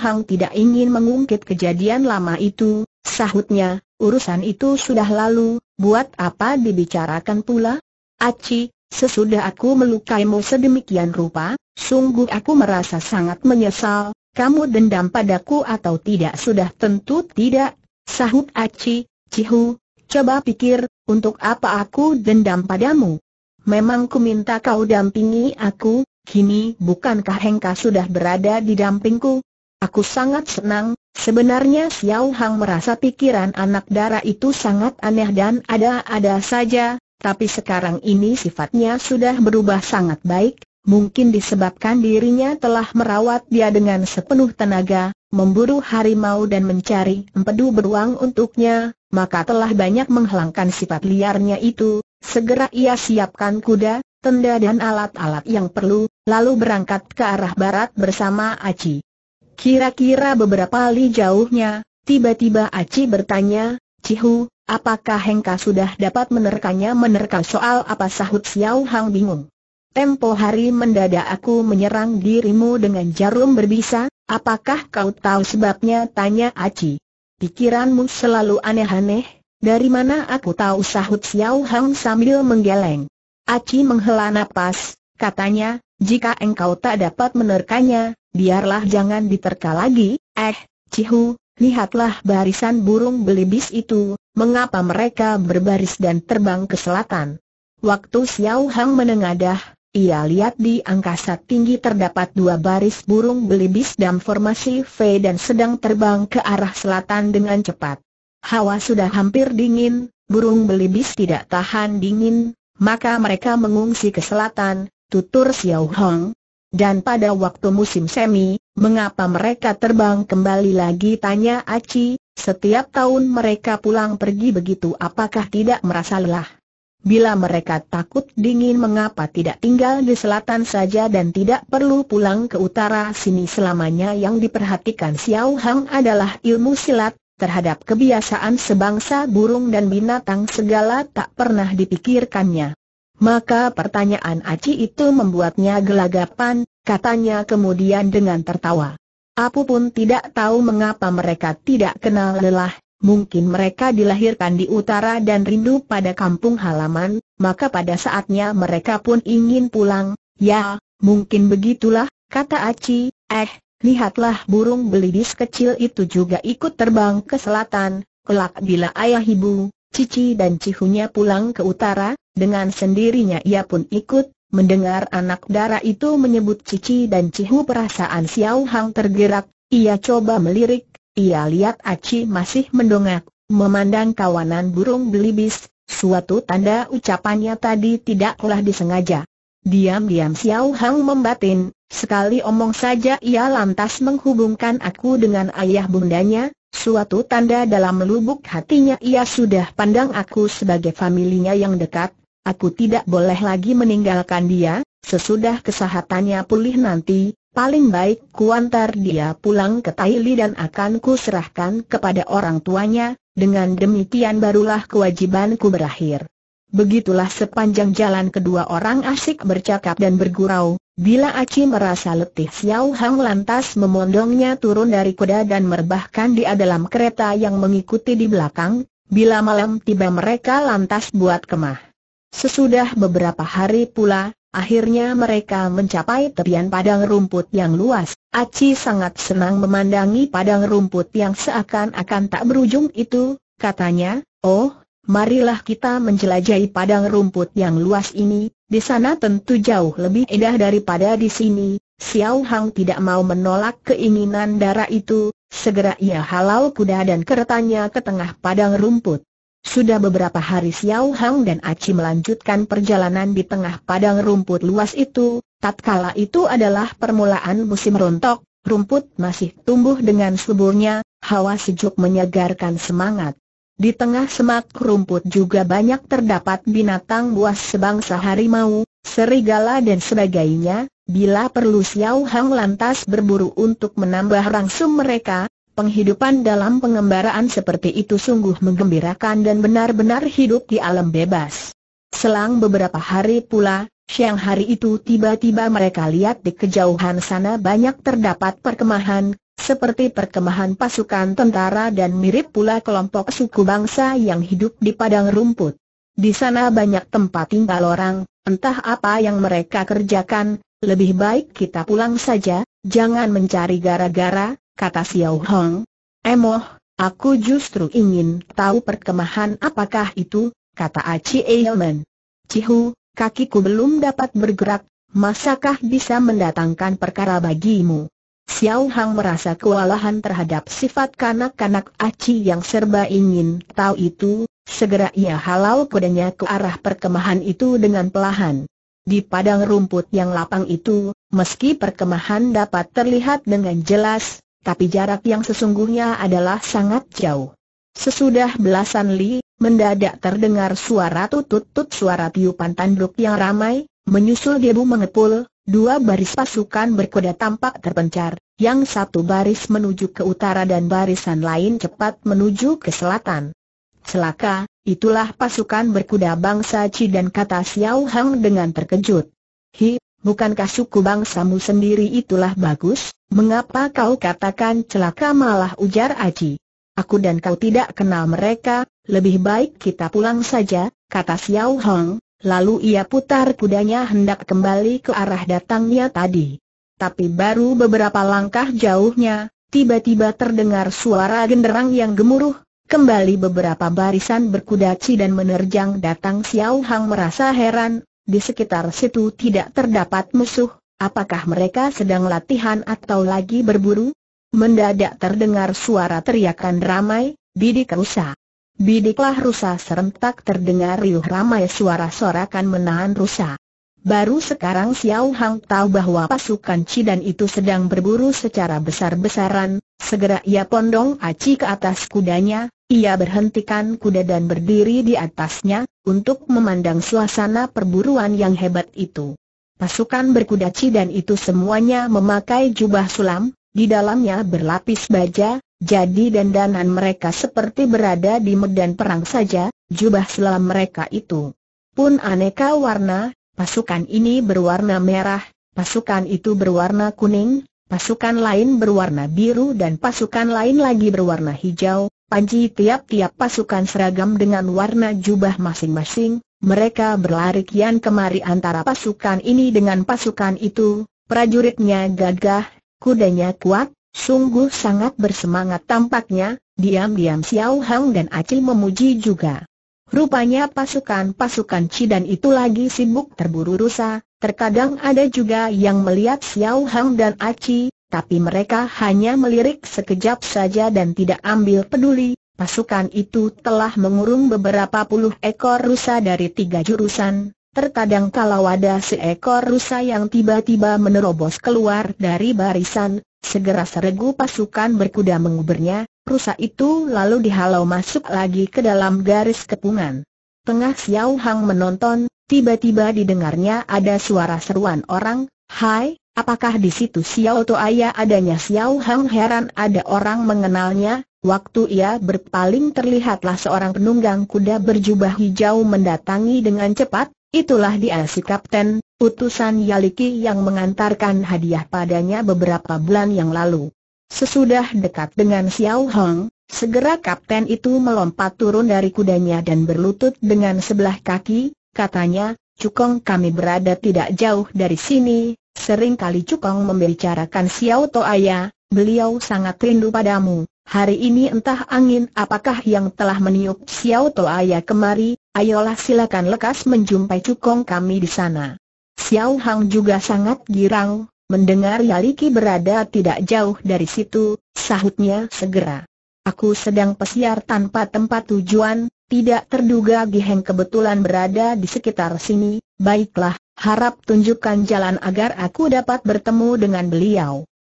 Hang tidak ingin mengungkit kejadian lama itu, sahutnya, urusan itu sudah lalu, buat apa dibicarakan pula? Aci, sesudah aku melukaimu sedemikian rupa, sungguh aku merasa sangat menyesal, kamu dendam padaku atau tidak sudah tentu tidak, sahut Aci, Cihu, Coba pikir, untuk apa aku dendam padamu? Memang ku minta kau dampingi aku, kini bukankah Hengka sudah berada di dampingku? Aku sangat senang, sebenarnya Xiao Hang merasa pikiran anak dara itu sangat aneh dan ada-ada saja, tapi sekarang ini sifatnya sudah berubah sangat baik, mungkin disebabkan dirinya telah merawat dia dengan sepenuh tenaga, memburu harimau dan mencari empedu beruang untuknya, maka telah banyak menghalangkan sifat liarnya itu, segera ia siapkan kuda, tenda dan alat-alat yang perlu, lalu berangkat ke arah barat bersama Aci. Kira-kira beberapa li jauhnya, tiba-tiba Aci bertanya, Cihu, apakah Hengka sudah dapat menerkanya menerka soal apa sahut Xiao Hang bingung. Tempo hari mendadak aku menyerang dirimu dengan jarum berbisa, apakah kau tahu sebabnya tanya Aci. Pikiranmu selalu aneh-aneh, dari mana aku tahu sahut Xiao Hang sambil menggeleng. Aci menghela nafas, katanya, jika engkau tak dapat menerkanya, biarlah jangan diterka lagi, eh, Cihu, lihatlah barisan burung belibis itu, mengapa mereka berbaris dan terbang ke selatan. Waktu Xiao Hang menengadah, ia lihat di angkasa tinggi terdapat dua baris burung belibis dalam formasi V dan sedang terbang ke arah selatan dengan cepat. Hawa sudah hampir dingin, burung belibis tidak tahan dingin, maka mereka mengungsi ke selatan, tutur Xiao Hong. Dan pada waktu musim semi, mengapa mereka terbang kembali lagi tanya Aci, setiap tahun mereka pulang pergi begitu apakah tidak merasa lelah? Bila mereka takut dingin mengapa tidak tinggal di selatan saja dan tidak perlu pulang ke utara sini selamanya yang diperhatikan Xiao Hang adalah ilmu silat, terhadap kebiasaan sebangsa burung dan binatang segala tak pernah dipikirkannya. Maka pertanyaan Aci itu membuatnya gelagapan, katanya kemudian dengan tertawa. Aku pun tidak tahu mengapa mereka tidak kenal lelah, Mungkin mereka dilahirkan di utara dan rindu pada kampung halaman, maka pada saatnya mereka pun ingin pulang. Ya, mungkin begitulah, kata Aci. Eh, lihatlah burung belidis kecil itu juga ikut terbang ke selatan. Kelak bila ayah ibu, Cici dan Cihunya pulang ke utara, dengan sendirinya ia pun ikut. Mendengar anak dara itu menyebut Cici dan Cihu perasaan Xiao Hang tergerak, ia coba melirik ia lihat Aci masih mendongak, memandang kawanan burung belibis, suatu tanda ucapannya tadi tidaklah disengaja. Diam-diam Xiao Hang membatin, sekali omong saja ia lantas menghubungkan aku dengan ayah bundanya, suatu tanda dalam lubuk hatinya ia sudah pandang aku sebagai familinya yang dekat, aku tidak boleh lagi meninggalkan dia, sesudah kesehatannya pulih nanti, Paling baik kuantar dia pulang ke Taili dan akan kuserahkan kepada orang tuanya, dengan demikian barulah kewajibanku berakhir. Begitulah sepanjang jalan kedua orang asik bercakap dan bergurau, bila Aci merasa letih Xiao Hang lantas memondongnya turun dari kuda dan merbahkan dia dalam kereta yang mengikuti di belakang, bila malam tiba mereka lantas buat kemah. Sesudah beberapa hari pula, Akhirnya mereka mencapai tepian padang rumput yang luas. Aci sangat senang memandangi padang rumput yang seakan-akan tak berujung itu, katanya, oh, marilah kita menjelajahi padang rumput yang luas ini, di sana tentu jauh lebih indah daripada di sini. Xiao Hang tidak mau menolak keinginan darah itu, segera ia halau kuda dan keretanya ke tengah padang rumput. Sudah beberapa hari Xiao Hang dan Aci melanjutkan perjalanan di tengah padang rumput luas itu, tatkala itu adalah permulaan musim rontok, rumput masih tumbuh dengan suburnya, hawa sejuk menyegarkan semangat. Di tengah semak rumput juga banyak terdapat binatang buas sebangsa harimau, serigala dan sebagainya, bila perlu Xiao Hang lantas berburu untuk menambah rangsum mereka, Penghidupan dalam pengembaraan seperti itu sungguh menggembirakan dan benar-benar hidup di alam bebas. Selang beberapa hari pula, siang hari itu tiba-tiba mereka lihat di kejauhan sana banyak terdapat perkemahan, seperti perkemahan pasukan tentara dan mirip pula kelompok suku bangsa yang hidup di padang rumput. Di sana banyak tempat tinggal orang, entah apa yang mereka kerjakan, lebih baik kita pulang saja, jangan mencari gara-gara, kata Xiao Hong. Emoh, aku justru ingin tahu perkemahan apakah itu, kata Aci Eilman. Cihu, kakiku belum dapat bergerak, masakah bisa mendatangkan perkara bagimu? Xiao Hong merasa kewalahan terhadap sifat kanak-kanak Aci yang serba ingin tahu itu, segera ia halau kudanya ke arah perkemahan itu dengan pelahan. Di padang rumput yang lapang itu, meski perkemahan dapat terlihat dengan jelas, tapi jarak yang sesungguhnya adalah sangat jauh. Sesudah belasan li, mendadak terdengar suara tutut-tut suara tiupan tanduk yang ramai, menyusul debu mengepul, dua baris pasukan berkuda tampak terpencar, yang satu baris menuju ke utara dan barisan lain cepat menuju ke selatan. Celaka, itulah pasukan berkuda bangsa Chi dan kata Xiao Hang dengan terkejut. Hi, Bukankah suku bangsamu sendiri itulah bagus? Mengapa kau katakan celaka malah ujar Aji? Aku dan kau tidak kenal mereka, lebih baik kita pulang saja, kata Xiao Hong, lalu ia putar kudanya hendak kembali ke arah datangnya tadi. Tapi baru beberapa langkah jauhnya, tiba-tiba terdengar suara genderang yang gemuruh, kembali beberapa barisan berkuda ci dan menerjang datang Xiao Hong merasa heran, di sekitar situ tidak terdapat musuh, apakah mereka sedang latihan atau lagi berburu? Mendadak terdengar suara teriakan ramai, bidik rusa. Bidiklah rusa serentak terdengar riuh ramai suara sorakan menahan rusa. Baru sekarang Xiao Hang tahu bahwa pasukan Cidan itu sedang berburu secara besar-besaran, segera ia pondong aci ke atas kudanya, ia berhentikan kuda dan berdiri di atasnya, untuk memandang suasana perburuan yang hebat itu. Pasukan berkuda dan itu semuanya memakai jubah sulam, di dalamnya berlapis baja, jadi dandanan mereka seperti berada di medan perang saja, jubah sulam mereka itu. Pun aneka warna, pasukan ini berwarna merah, pasukan itu berwarna kuning, pasukan lain berwarna biru dan pasukan lain lagi berwarna hijau, Panji tiap-tiap pasukan seragam dengan warna jubah masing-masing, mereka berlari kian kemari antara pasukan ini dengan pasukan itu, prajuritnya gagah, kudanya kuat, sungguh sangat bersemangat tampaknya, diam-diam Xiao Hang dan Acil memuji juga. Rupanya pasukan-pasukan Cidan itu lagi sibuk terburu rusa, terkadang ada juga yang melihat Xiao Hang dan Aci, tapi mereka hanya melirik sekejap saja dan tidak ambil peduli. Pasukan itu telah mengurung beberapa puluh ekor rusa dari tiga jurusan. Terkadang kalau ada seekor rusa yang tiba-tiba menerobos keluar dari barisan, segera seregu pasukan berkuda mengubernya, rusa itu lalu dihalau masuk lagi ke dalam garis kepungan. Tengah Xiao Hang menonton, tiba-tiba didengarnya ada suara seruan orang, Hai, Apakah di situ Xiao Toaya adanya Xiao Hang heran ada orang mengenalnya? Waktu ia berpaling terlihatlah seorang penunggang kuda berjubah hijau mendatangi dengan cepat, itulah dia si kapten, utusan Yaliki yang mengantarkan hadiah padanya beberapa bulan yang lalu. Sesudah dekat dengan Xiao Hang, segera kapten itu melompat turun dari kudanya dan berlutut dengan sebelah kaki, katanya, Cukong kami berada tidak jauh dari sini, Seringkali Cukong membicarakan Xiao Toaya, beliau sangat rindu padamu. Hari ini entah angin apakah yang telah meniup Xiao Toaya kemari, ayolah silakan lekas menjumpai Cukong kami di sana. Xiao Hang juga sangat girang, mendengar Yaliki berada tidak jauh dari situ, sahutnya segera. Aku sedang pesiar tanpa tempat tujuan, tidak terduga Giheng kebetulan berada di sekitar sini, baiklah, harap tunjukkan jalan agar aku dapat bertemu dengan beliau.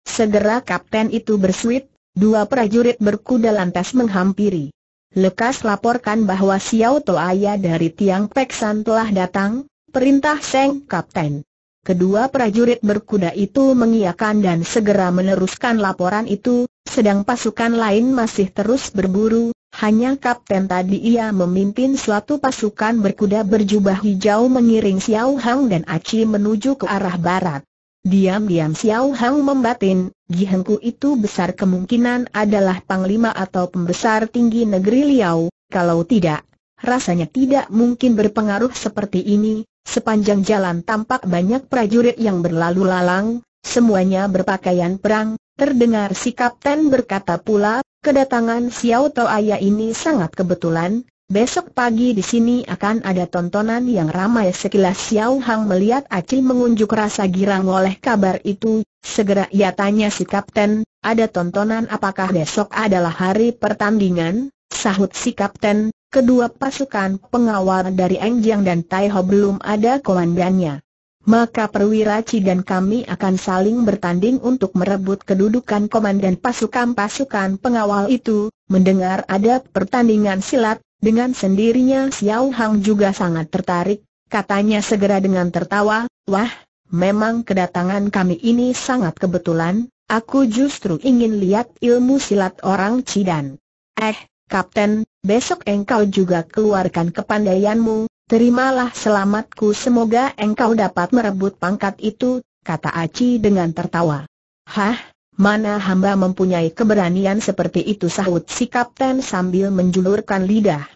Segera kapten itu bersuit, dua prajurit berkuda lantas menghampiri. Lekas laporkan bahwa Xiao Toaya dari tiang Peksan telah datang, perintah Seng Kapten. Kedua prajurit berkuda itu mengiakan dan segera meneruskan laporan itu, sedang pasukan lain masih terus berburu, hanya kapten tadi ia memimpin suatu pasukan berkuda berjubah hijau mengiring Xiao Hang dan Aci menuju ke arah barat. Diam-diam Xiao Hang membatin, Gihengku itu besar kemungkinan adalah panglima atau pembesar tinggi negeri Liao, kalau tidak, rasanya tidak mungkin berpengaruh seperti ini, sepanjang jalan tampak banyak prajurit yang berlalu lalang, semuanya berpakaian perang, Terdengar si kapten berkata pula, kedatangan Xiao Tao Aya ini sangat kebetulan, besok pagi di sini akan ada tontonan yang ramai sekilas Xiao Hang melihat Aci mengunjuk rasa girang oleh kabar itu, segera ia tanya si kapten, ada tontonan apakah besok adalah hari pertandingan, sahut si kapten, kedua pasukan pengawal dari Eng Jiang dan Tai Ho belum ada komandannya maka perwira Ci dan kami akan saling bertanding untuk merebut kedudukan komandan pasukan-pasukan pengawal itu. Mendengar ada pertandingan silat, dengan sendirinya Xiao Hang juga sangat tertarik, katanya segera dengan tertawa, wah, memang kedatangan kami ini sangat kebetulan, aku justru ingin lihat ilmu silat orang Cidan. Eh, Kapten, besok engkau juga keluarkan kepandaianmu, Terimalah selamatku semoga engkau dapat merebut pangkat itu, kata Aci dengan tertawa. Hah, mana hamba mempunyai keberanian seperti itu sahut si kapten sambil menjulurkan lidah.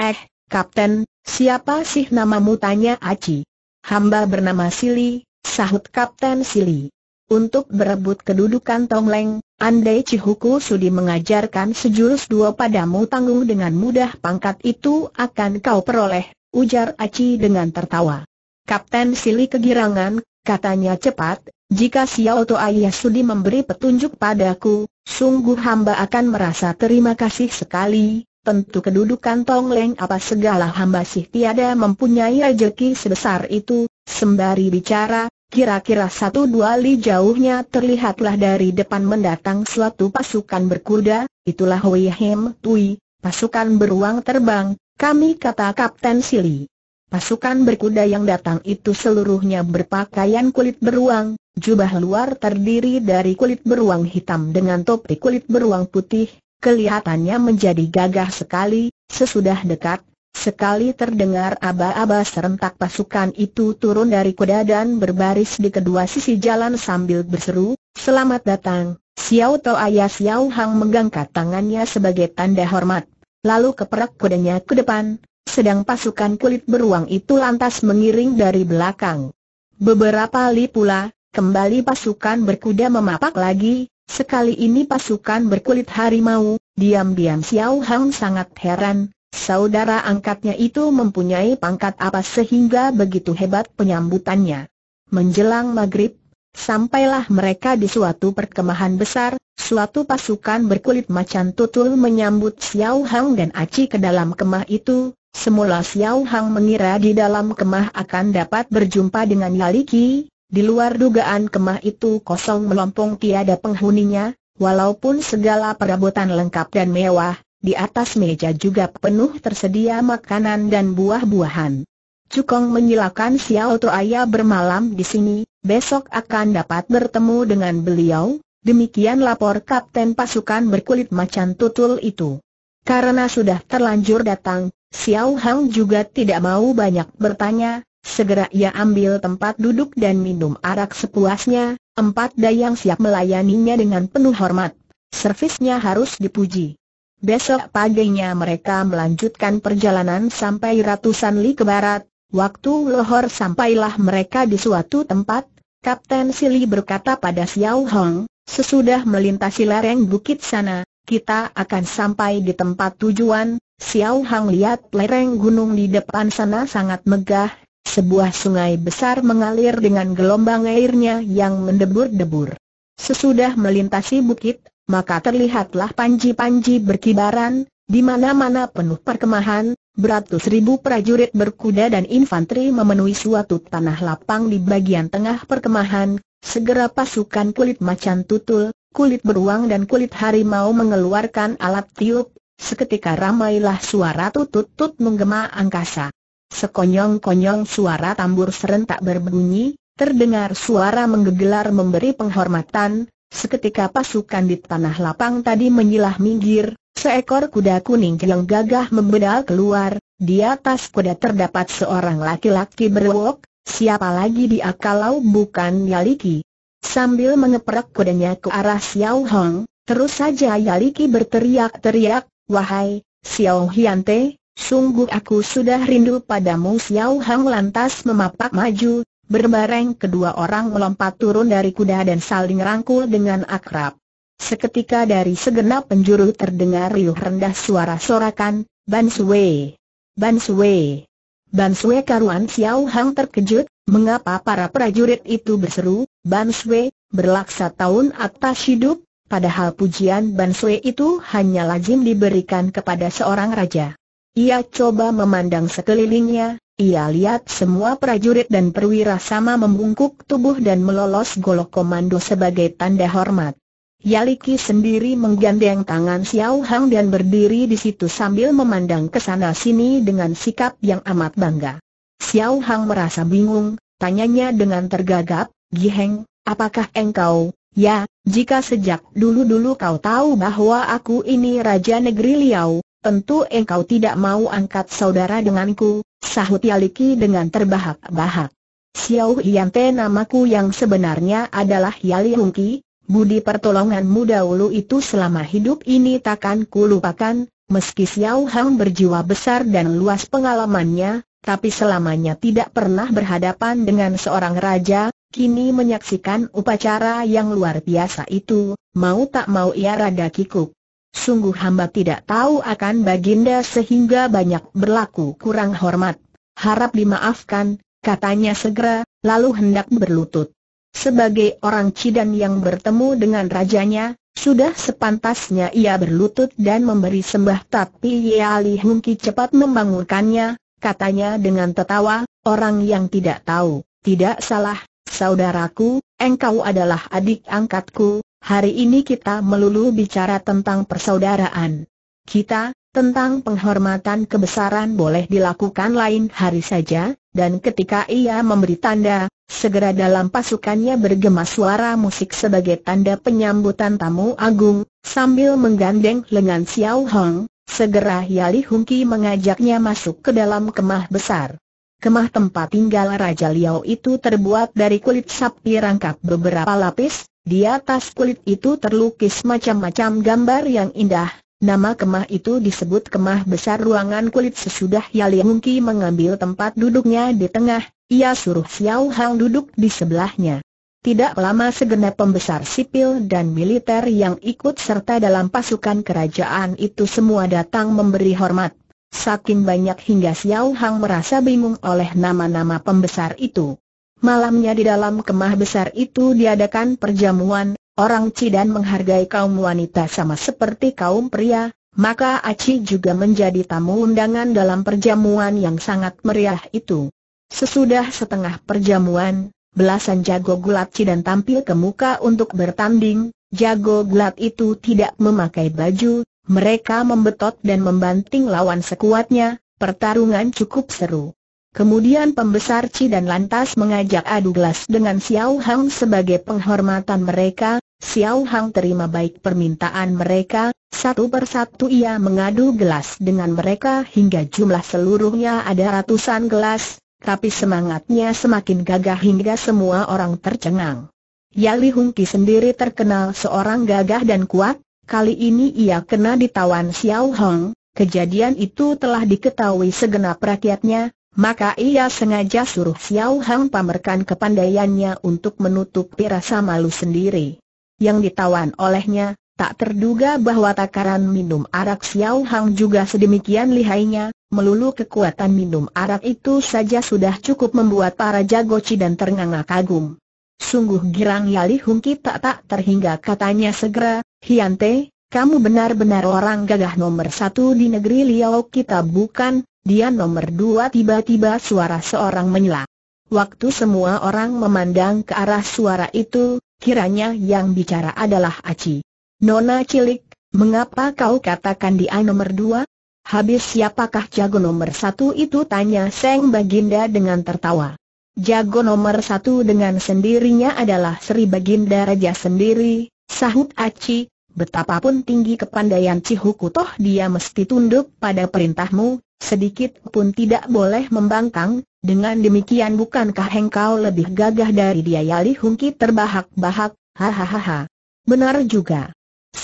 Eh, kapten, siapa sih namamu tanya Aci. Hamba bernama Sili, sahut kapten Sili. Untuk berebut kedudukan Tongleng, andai Cihuku Sudi mengajarkan sejurus dua padamu tanggung dengan mudah pangkat itu akan kau peroleh, ujar Aci dengan tertawa. Kapten Sili kegirangan, katanya cepat, jika Xiao Ayah Sudi memberi petunjuk padaku, sungguh hamba akan merasa terima kasih sekali, tentu kedudukan Tong Leng apa segala hamba sih tiada mempunyai rezeki sebesar itu, sembari bicara, kira-kira satu dua li jauhnya terlihatlah dari depan mendatang suatu pasukan berkuda, itulah Wei Hem Tui, pasukan beruang terbang, kami kata Kapten Sili. Pasukan berkuda yang datang itu seluruhnya berpakaian kulit beruang, jubah luar terdiri dari kulit beruang hitam dengan topi kulit beruang putih, kelihatannya menjadi gagah sekali, sesudah dekat, sekali terdengar aba-aba serentak pasukan itu turun dari kuda dan berbaris di kedua sisi jalan sambil berseru, Selamat datang, Xiao Tao Ayah Xiao Hang mengangkat tangannya sebagai tanda hormat lalu keperak kudanya ke depan, sedang pasukan kulit beruang itu lantas mengiring dari belakang. Beberapa li pula, kembali pasukan berkuda memapak lagi, sekali ini pasukan berkulit harimau, diam-diam Xiao Hang sangat heran, saudara angkatnya itu mempunyai pangkat apa sehingga begitu hebat penyambutannya. Menjelang maghrib, Sampailah mereka di suatu perkemahan besar, suatu pasukan berkulit macan tutul menyambut Xiao Hang dan Aci ke dalam kemah itu. Semula Xiao Hang mengira di dalam kemah akan dapat berjumpa dengan Yaliki, di luar dugaan kemah itu kosong melompong tiada penghuninya, walaupun segala perabotan lengkap dan mewah, di atas meja juga penuh tersedia makanan dan buah-buahan. Cukong menyilakan Xiao Toaya bermalam di sini, besok akan dapat bertemu dengan beliau, demikian lapor Kapten Pasukan berkulit macan tutul itu. Karena sudah terlanjur datang, Xiao Hang juga tidak mau banyak bertanya, segera ia ambil tempat duduk dan minum arak sepuasnya, empat dayang siap melayaninya dengan penuh hormat. Servisnya harus dipuji. Besok paginya mereka melanjutkan perjalanan sampai ratusan li ke barat, waktu lohor sampailah mereka di suatu tempat, Kapten Sili berkata pada Xiao Hong, sesudah melintasi lereng bukit sana, kita akan sampai di tempat tujuan. Xiao Hong lihat lereng gunung di depan sana sangat megah, sebuah sungai besar mengalir dengan gelombang airnya yang mendebur-debur. Sesudah melintasi bukit, maka terlihatlah panji-panji berkibaran, di mana-mana penuh perkemahan, beratus ribu prajurit berkuda dan infanteri memenuhi suatu tanah lapang di bagian tengah perkemahan, segera pasukan kulit macan tutul, kulit beruang dan kulit harimau mengeluarkan alat tiup, seketika ramailah suara tutut-tut menggema angkasa. Sekonyong-konyong suara tambur serentak berbunyi, terdengar suara menggegelar memberi penghormatan, seketika pasukan di tanah lapang tadi menyilah minggir, Seekor kuda kuning yang gagah membedal keluar, di atas kuda terdapat seorang laki-laki berwok, siapa lagi dia kalau bukan Yaliki. Sambil mengeprak kudanya ke arah Xiao Hong, terus saja Yaliki berteriak-teriak, Wahai, Xiao Hyante, sungguh aku sudah rindu padamu Xiao Hong lantas memapak maju, berbareng kedua orang melompat turun dari kuda dan saling rangkul dengan akrab. Seketika dari segenap penjuru terdengar riuh rendah suara sorakan, Ban Sue! Ban Sue! Ban Sue karuan Xiao Hang terkejut, mengapa para prajurit itu berseru, Ban Sue, berlaksa tahun atas hidup, padahal pujian Ban Sue itu hanya lazim diberikan kepada seorang raja. Ia coba memandang sekelilingnya, ia lihat semua prajurit dan perwira sama membungkuk tubuh dan melolos golok komando sebagai tanda hormat. Yaliki sendiri menggandeng tangan Xiao Hang dan berdiri di situ sambil memandang ke sana sini dengan sikap yang amat bangga. Xiao Hang merasa bingung, tanyanya dengan tergagap, Giheng, apakah engkau, ya, jika sejak dulu-dulu kau tahu bahwa aku ini Raja Negeri Liao, tentu engkau tidak mau angkat saudara denganku, sahut Yaliki dengan terbahak-bahak. Xiao Yante namaku yang sebenarnya adalah Yali Hungki, Budi pertolongan muda ulu itu selama hidup ini takkan kulupakan, meski Xiao Hang berjiwa besar dan luas pengalamannya, tapi selamanya tidak pernah berhadapan dengan seorang raja, kini menyaksikan upacara yang luar biasa itu, mau tak mau ia rada kikuk. Sungguh hamba tidak tahu akan baginda sehingga banyak berlaku kurang hormat. Harap dimaafkan, katanya segera, lalu hendak berlutut. Sebagai orang Cidan yang bertemu dengan rajanya, sudah sepantasnya ia berlutut dan memberi sembah tapi Yali Hungki cepat membangunkannya, katanya dengan tertawa, orang yang tidak tahu, tidak salah, saudaraku, engkau adalah adik angkatku, hari ini kita melulu bicara tentang persaudaraan. Kita, tentang penghormatan kebesaran boleh dilakukan lain hari saja, dan ketika ia memberi tanda, Segera dalam pasukannya bergema suara musik sebagai tanda penyambutan tamu agung, sambil menggandeng lengan Xiao Hong, segera Yali Hungki mengajaknya masuk ke dalam kemah besar. Kemah tempat tinggal Raja Liao itu terbuat dari kulit sapi rangkap beberapa lapis, di atas kulit itu terlukis macam-macam gambar yang indah, Nama kemah itu disebut kemah besar ruangan kulit sesudah Yali Hungki mengambil tempat duduknya di tengah, ia suruh Xiao Hang duduk di sebelahnya. Tidak lama segenap pembesar sipil dan militer yang ikut serta dalam pasukan kerajaan itu semua datang memberi hormat. Saking banyak hingga Xiao Hang merasa bingung oleh nama-nama pembesar itu. Malamnya di dalam kemah besar itu diadakan perjamuan, orang Cidan menghargai kaum wanita sama seperti kaum pria, maka Aci juga menjadi tamu undangan dalam perjamuan yang sangat meriah itu. Sesudah setengah perjamuan, belasan jago gulat Cidan tampil ke muka untuk bertanding, jago gulat itu tidak memakai baju, mereka membetot dan membanting lawan sekuatnya, pertarungan cukup seru. Kemudian pembesar dan lantas mengajak adu gelas dengan Xiao Hang sebagai penghormatan mereka, Xiao Hang terima baik permintaan mereka, satu persatu ia mengadu gelas dengan mereka hingga jumlah seluruhnya ada ratusan gelas, tapi semangatnya semakin gagah hingga semua orang tercengang. Yali Hungki sendiri terkenal seorang gagah dan kuat, kali ini ia kena ditawan Xiao Hong, kejadian itu telah diketahui segenap rakyatnya, maka ia sengaja suruh Xiao Hong pamerkan kepandaiannya untuk menutup rasa malu sendiri. Yang ditawan olehnya, Tak terduga bahwa takaran minum arak Xiao Hang juga sedemikian lihainya, melulu kekuatan minum arak itu saja sudah cukup membuat para jago jagoci dan ternganga kagum. Sungguh girang Yali Hung kita tak tak terhingga katanya segera, Hian Hiante, kamu benar-benar orang gagah nomor satu di negeri Liao kita bukan, dia nomor dua tiba-tiba suara seorang menyela. Waktu semua orang memandang ke arah suara itu, kiranya yang bicara adalah Aci. Nona cilik, mengapa kau katakan dia nomor dua? Habis siapakah jago nomor satu itu tanya Seng Baginda dengan tertawa. Jago nomor satu dengan sendirinya adalah Sri Baginda Raja sendiri, sahut Aci, betapapun tinggi kepandaian Cihuku toh dia mesti tunduk pada perintahmu, sedikit pun tidak boleh membangkang, dengan demikian bukankah engkau lebih gagah dari dia Yali Hungki terbahak-bahak, hahaha. Benar juga.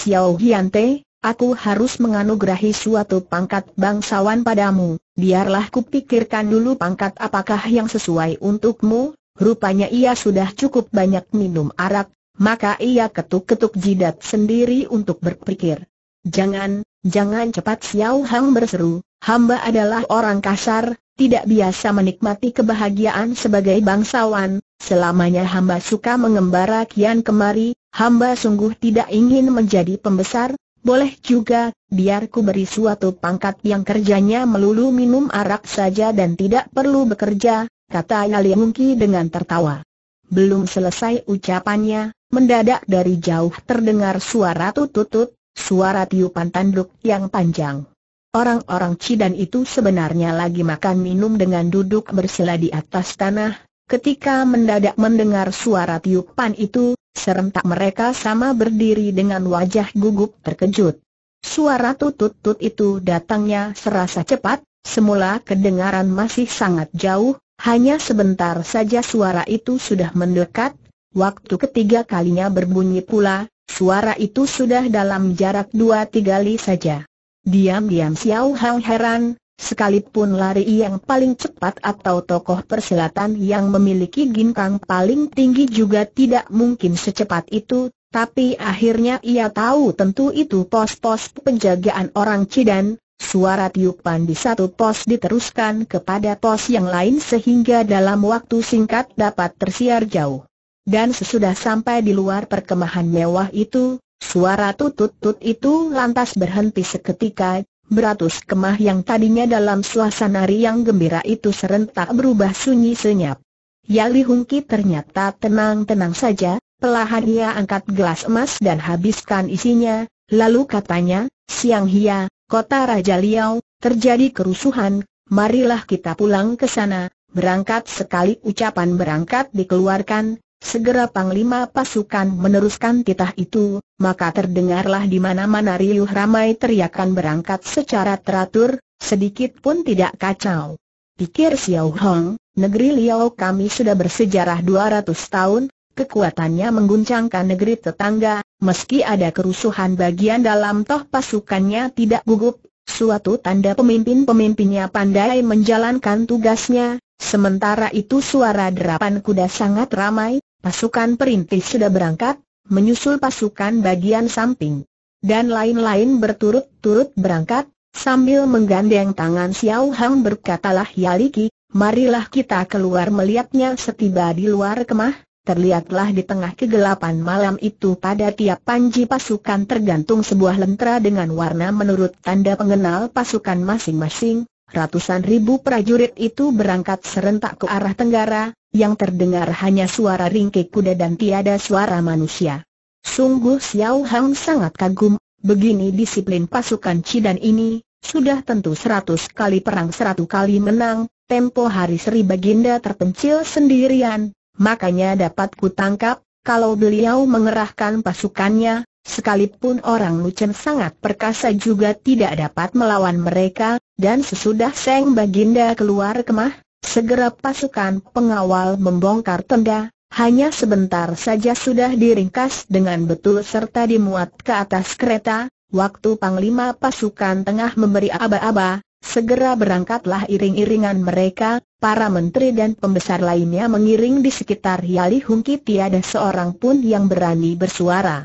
Xiao Hiante, aku harus menganugerahi suatu pangkat bangsawan padamu, biarlah kupikirkan dulu pangkat apakah yang sesuai untukmu, rupanya ia sudah cukup banyak minum arak, maka ia ketuk-ketuk jidat sendiri untuk berpikir. Jangan, jangan cepat Xiao Hang berseru, hamba adalah orang kasar, tidak biasa menikmati kebahagiaan sebagai bangsawan, selamanya hamba suka mengembara kian kemari, hamba sungguh tidak ingin menjadi pembesar, boleh juga, biar ku beri suatu pangkat yang kerjanya melulu minum arak saja dan tidak perlu bekerja, kata Yali dengan tertawa. Belum selesai ucapannya, mendadak dari jauh terdengar suara tutut, suara tiupan tanduk yang panjang. Orang-orang Cidan itu sebenarnya lagi makan minum dengan duduk bersila di atas tanah, ketika mendadak mendengar suara tiupan itu, serentak mereka sama berdiri dengan wajah gugup terkejut. Suara tutut-tut itu datangnya serasa cepat, semula kedengaran masih sangat jauh, hanya sebentar saja suara itu sudah mendekat, waktu ketiga kalinya berbunyi pula, suara itu sudah dalam jarak dua tiga li saja. Diam-diam Xiao Hang heran, sekalipun lari yang paling cepat atau tokoh persilatan yang memiliki ginkang paling tinggi juga tidak mungkin secepat itu, tapi akhirnya ia tahu tentu itu pos-pos penjagaan orang Cidan, suara tiupan di satu pos diteruskan kepada pos yang lain sehingga dalam waktu singkat dapat tersiar jauh. Dan sesudah sampai di luar perkemahan mewah itu, Suara tutut-tut itu lantas berhenti seketika, beratus kemah yang tadinya dalam suasana riang gembira itu serentak berubah sunyi senyap. Yali Hungki ternyata tenang-tenang saja, Pelahan ia angkat gelas emas dan habiskan isinya, lalu katanya, Siang Hia, kota Raja Liao, terjadi kerusuhan, marilah kita pulang ke sana, berangkat sekali ucapan berangkat dikeluarkan, Segera Panglima pasukan meneruskan titah itu, maka terdengarlah di mana-mana riuh ramai teriakan berangkat secara teratur, sedikit pun tidak kacau. Pikir Xiao Hong, negeri Liao kami sudah bersejarah 200 tahun, kekuatannya mengguncangkan negeri tetangga, meski ada kerusuhan bagian dalam toh pasukannya tidak gugup, suatu tanda pemimpin-pemimpinnya pandai menjalankan tugasnya, Sementara itu suara derapan kuda sangat ramai, Pasukan perintis sudah berangkat, menyusul pasukan bagian samping. Dan lain-lain berturut-turut berangkat, sambil menggandeng tangan Xiao Hang berkatalah Yaliki, marilah kita keluar melihatnya setiba di luar kemah, terlihatlah di tengah kegelapan malam itu pada tiap panji pasukan tergantung sebuah lentera dengan warna menurut tanda pengenal pasukan masing-masing, Ratusan ribu prajurit itu berangkat serentak ke arah tenggara, yang terdengar hanya suara ringkik kuda dan tiada suara manusia. Sungguh Xiao Hang sangat kagum, begini disiplin pasukan Cidan ini, sudah tentu seratus kali perang seratus kali menang, tempo hari Sri Baginda terpencil sendirian, makanya dapat tangkap. kalau beliau mengerahkan pasukannya, sekalipun orang Lucen sangat perkasa juga tidak dapat melawan mereka, dan sesudah Seng Baginda keluar kemah, segera pasukan pengawal membongkar tenda, hanya sebentar saja sudah diringkas dengan betul serta dimuat ke atas kereta, waktu Panglima pasukan tengah memberi aba-aba, segera berangkatlah iring-iringan mereka, para menteri dan pembesar lainnya mengiring di sekitar Yali Hungki tiada seorang pun yang berani bersuara.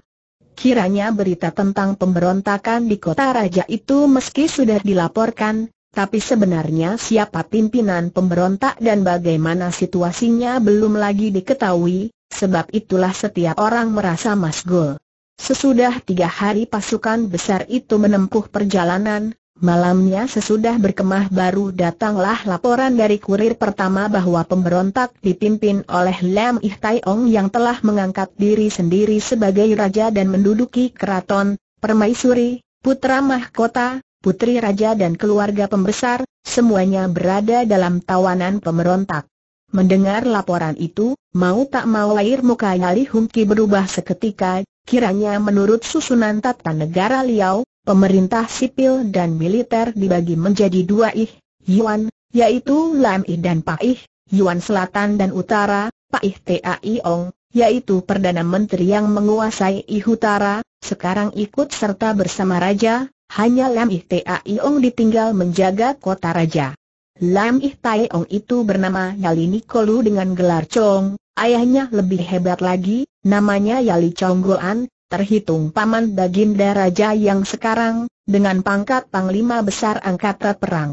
Kiranya berita tentang pemberontakan di kota raja itu meski sudah dilaporkan, tapi sebenarnya siapa pimpinan pemberontak dan bagaimana situasinya belum lagi diketahui, sebab itulah setiap orang merasa masgul. Sesudah tiga hari pasukan besar itu menempuh perjalanan, malamnya sesudah berkemah baru datanglah laporan dari kurir pertama bahwa pemberontak dipimpin oleh Lam Ih Tai Ong yang telah mengangkat diri sendiri sebagai raja dan menduduki keraton, permaisuri, putra mahkota, putri raja dan keluarga pembesar, semuanya berada dalam tawanan pemberontak. Mendengar laporan itu, mau tak mau air muka Yali Humki berubah seketika, kiranya menurut susunan tata negara Liao, pemerintah sipil dan militer dibagi menjadi dua ih, Yuan, yaitu Lam Ih dan Pak Ih, Yuan Selatan dan Utara, Pak Ih Tai Ong, yaitu Perdana Menteri yang menguasai Ih Utara, sekarang ikut serta bersama Raja, hanya Lam Ih Taiong ditinggal menjaga kota raja. Lam Ih Taiong itu bernama Yali Nikolu dengan gelar Chong, ayahnya lebih hebat lagi, namanya Yali Goan, terhitung paman baginda raja yang sekarang, dengan pangkat panglima besar angkatan perang.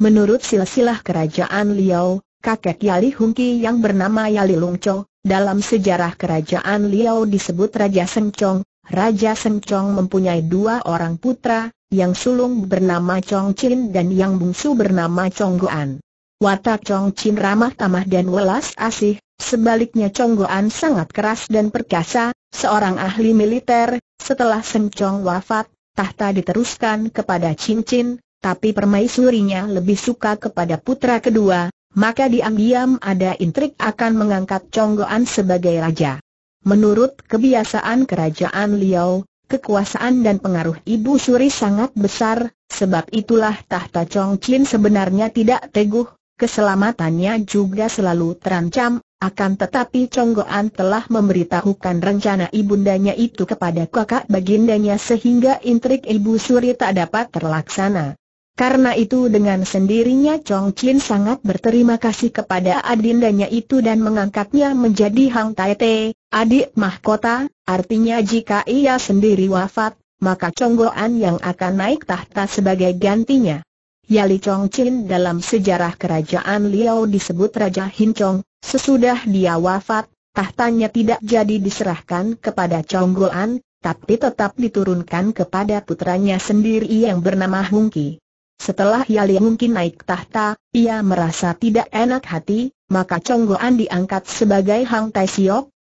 Menurut silsilah kerajaan Liao, kakek Yali Hungki yang bernama Yali Chong, dalam sejarah kerajaan Liao disebut Raja Chong, Raja Sencong mempunyai dua orang putra, yang sulung bernama Chong Chin dan yang bungsu bernama Chong Goan. Watak Chong Chin ramah tamah dan welas asih, sebaliknya Chong Goan sangat keras dan perkasa, seorang ahli militer. Setelah Sencong wafat, tahta diteruskan kepada Chin Chin, tapi permaisurinya lebih suka kepada putra kedua, maka diam-diam ada intrik akan mengangkat Chong Goan sebagai raja. Menurut kebiasaan kerajaan Liao, kekuasaan dan pengaruh ibu suri sangat besar, sebab itulah tahta Chongqing sebenarnya tidak teguh, keselamatannya juga selalu terancam, akan tetapi Conggoan telah memberitahukan rencana ibundanya itu kepada kakak bagindanya sehingga intrik ibu suri tak dapat terlaksana. Karena itu dengan sendirinya Chong Chin sangat berterima kasih kepada adindanya itu dan mengangkatnya menjadi Hang Tai Te, Adik mahkota, artinya jika ia sendiri wafat, maka Chonggoan yang akan naik tahta sebagai gantinya. Yali Chongqin dalam sejarah kerajaan Liao disebut Raja Hinchong. sesudah dia wafat, tahtanya tidak jadi diserahkan kepada Chonggoan, tapi tetap diturunkan kepada putranya sendiri yang bernama Hungki. Setelah Yali Hungki naik tahta, ia merasa tidak enak hati, maka Chonggoan diangkat sebagai Hang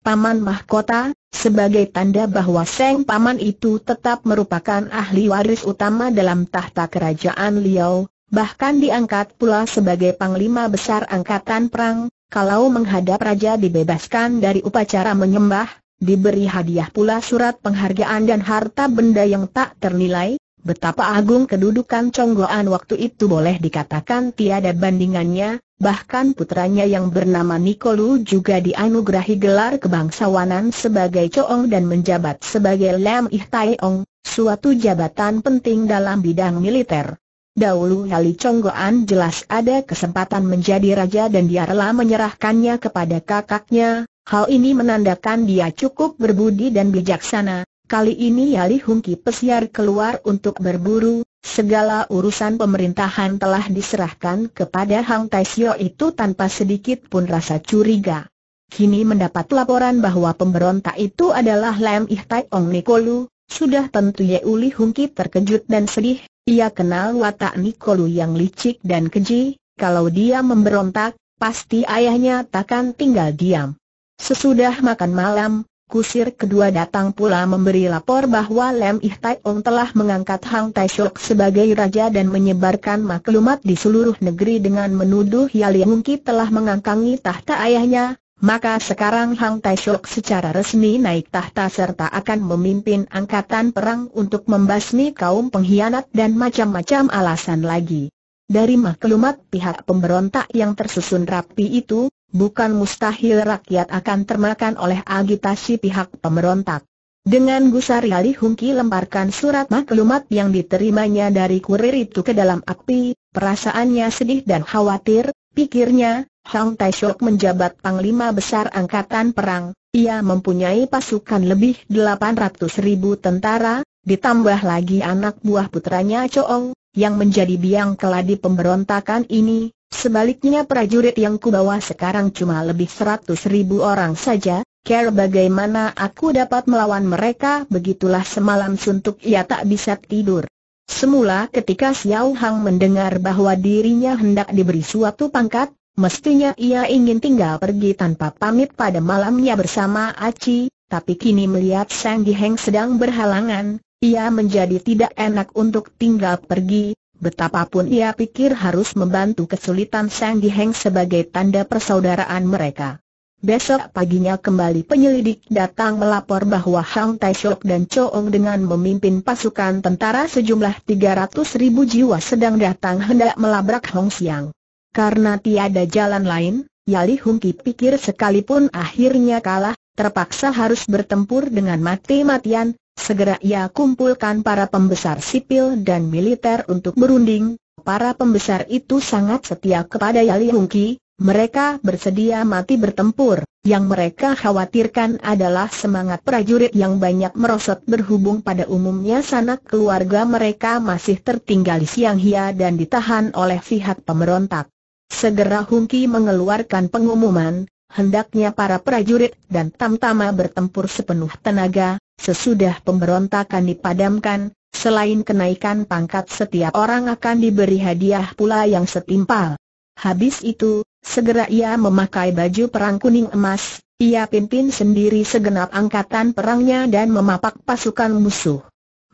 Paman Mahkota, sebagai tanda bahwa Seng Paman itu tetap merupakan ahli waris utama dalam tahta kerajaan Liao, bahkan diangkat pula sebagai Panglima Besar Angkatan Perang, kalau menghadap Raja dibebaskan dari upacara menyembah, diberi hadiah pula surat penghargaan dan harta benda yang tak ternilai, Betapa agung kedudukan Conggoan waktu itu boleh dikatakan tiada bandingannya, bahkan putranya yang bernama Nikolu juga dianugerahi gelar kebangsawanan sebagai Coong dan menjabat sebagai Lam Ih Taeong, suatu jabatan penting dalam bidang militer. Dahulu Hali Conggoan jelas ada kesempatan menjadi raja dan dia rela menyerahkannya kepada kakaknya, hal ini menandakan dia cukup berbudi dan bijaksana, Kali ini Yali Hungki pesiar keluar untuk berburu, segala urusan pemerintahan telah diserahkan kepada Hang Taisyo itu tanpa sedikit pun rasa curiga. Kini mendapat laporan bahwa pemberontak itu adalah Lam Ih Tai Ong Nikolu, sudah tentu Yali Hungki terkejut dan sedih, ia kenal watak Nikolu yang licik dan keji, kalau dia memberontak, pasti ayahnya takkan tinggal diam. Sesudah makan malam, Kusir kedua datang pula memberi lapor bahwa Lem Ih Tai Ong telah mengangkat Hang Tai Shok sebagai raja dan menyebarkan maklumat di seluruh negeri dengan menuduh Yali Ki telah mengangkangi tahta ayahnya, maka sekarang Hang Tai Shok secara resmi naik tahta serta akan memimpin angkatan perang untuk membasmi kaum pengkhianat dan macam-macam alasan lagi. Dari maklumat pihak pemberontak yang tersusun rapi itu, bukan mustahil rakyat akan termakan oleh agitasi pihak pemberontak. Dengan gusar Ali Hungki lemparkan surat maklumat yang diterimanya dari kurir itu ke dalam api, perasaannya sedih dan khawatir, pikirnya, Hang Taishok menjabat Panglima Besar Angkatan Perang, ia mempunyai pasukan lebih 800 ribu tentara, ditambah lagi anak buah putranya Choong, yang menjadi biang keladi pemberontakan ini, Sebaliknya prajurit yang kubawa sekarang cuma lebih seratus ribu orang saja, care bagaimana aku dapat melawan mereka begitulah semalam suntuk ia tak bisa tidur. Semula ketika Xiao Hang mendengar bahwa dirinya hendak diberi suatu pangkat, mestinya ia ingin tinggal pergi tanpa pamit pada malamnya bersama Aci, tapi kini melihat Sang Giheng sedang berhalangan, ia menjadi tidak enak untuk tinggal pergi, Betapapun ia pikir harus membantu kesulitan Sang Heng sebagai tanda persaudaraan mereka. Besok paginya kembali penyelidik datang melapor bahwa Hang Taishok dan Choong dengan memimpin pasukan tentara sejumlah 300 ribu jiwa sedang datang hendak melabrak Hong Siang. Karena tiada jalan lain, Yali Ki pikir sekalipun akhirnya kalah, terpaksa harus bertempur dengan mati-matian, Segera ia kumpulkan para pembesar sipil dan militer untuk berunding. Para pembesar itu sangat setia kepada Yali Hungki, mereka bersedia mati bertempur. Yang mereka khawatirkan adalah semangat prajurit yang banyak merosot berhubung pada umumnya sanak keluarga mereka masih tertinggal di Siang Hia dan ditahan oleh pihak pemberontak. Segera Hungki mengeluarkan pengumuman, hendaknya para prajurit dan tamtama bertempur sepenuh tenaga, Sesudah pemberontakan dipadamkan, selain kenaikan pangkat setiap orang akan diberi hadiah pula yang setimpal. Habis itu, segera ia memakai baju perang kuning emas, ia pimpin sendiri segenap angkatan perangnya dan memapak pasukan musuh.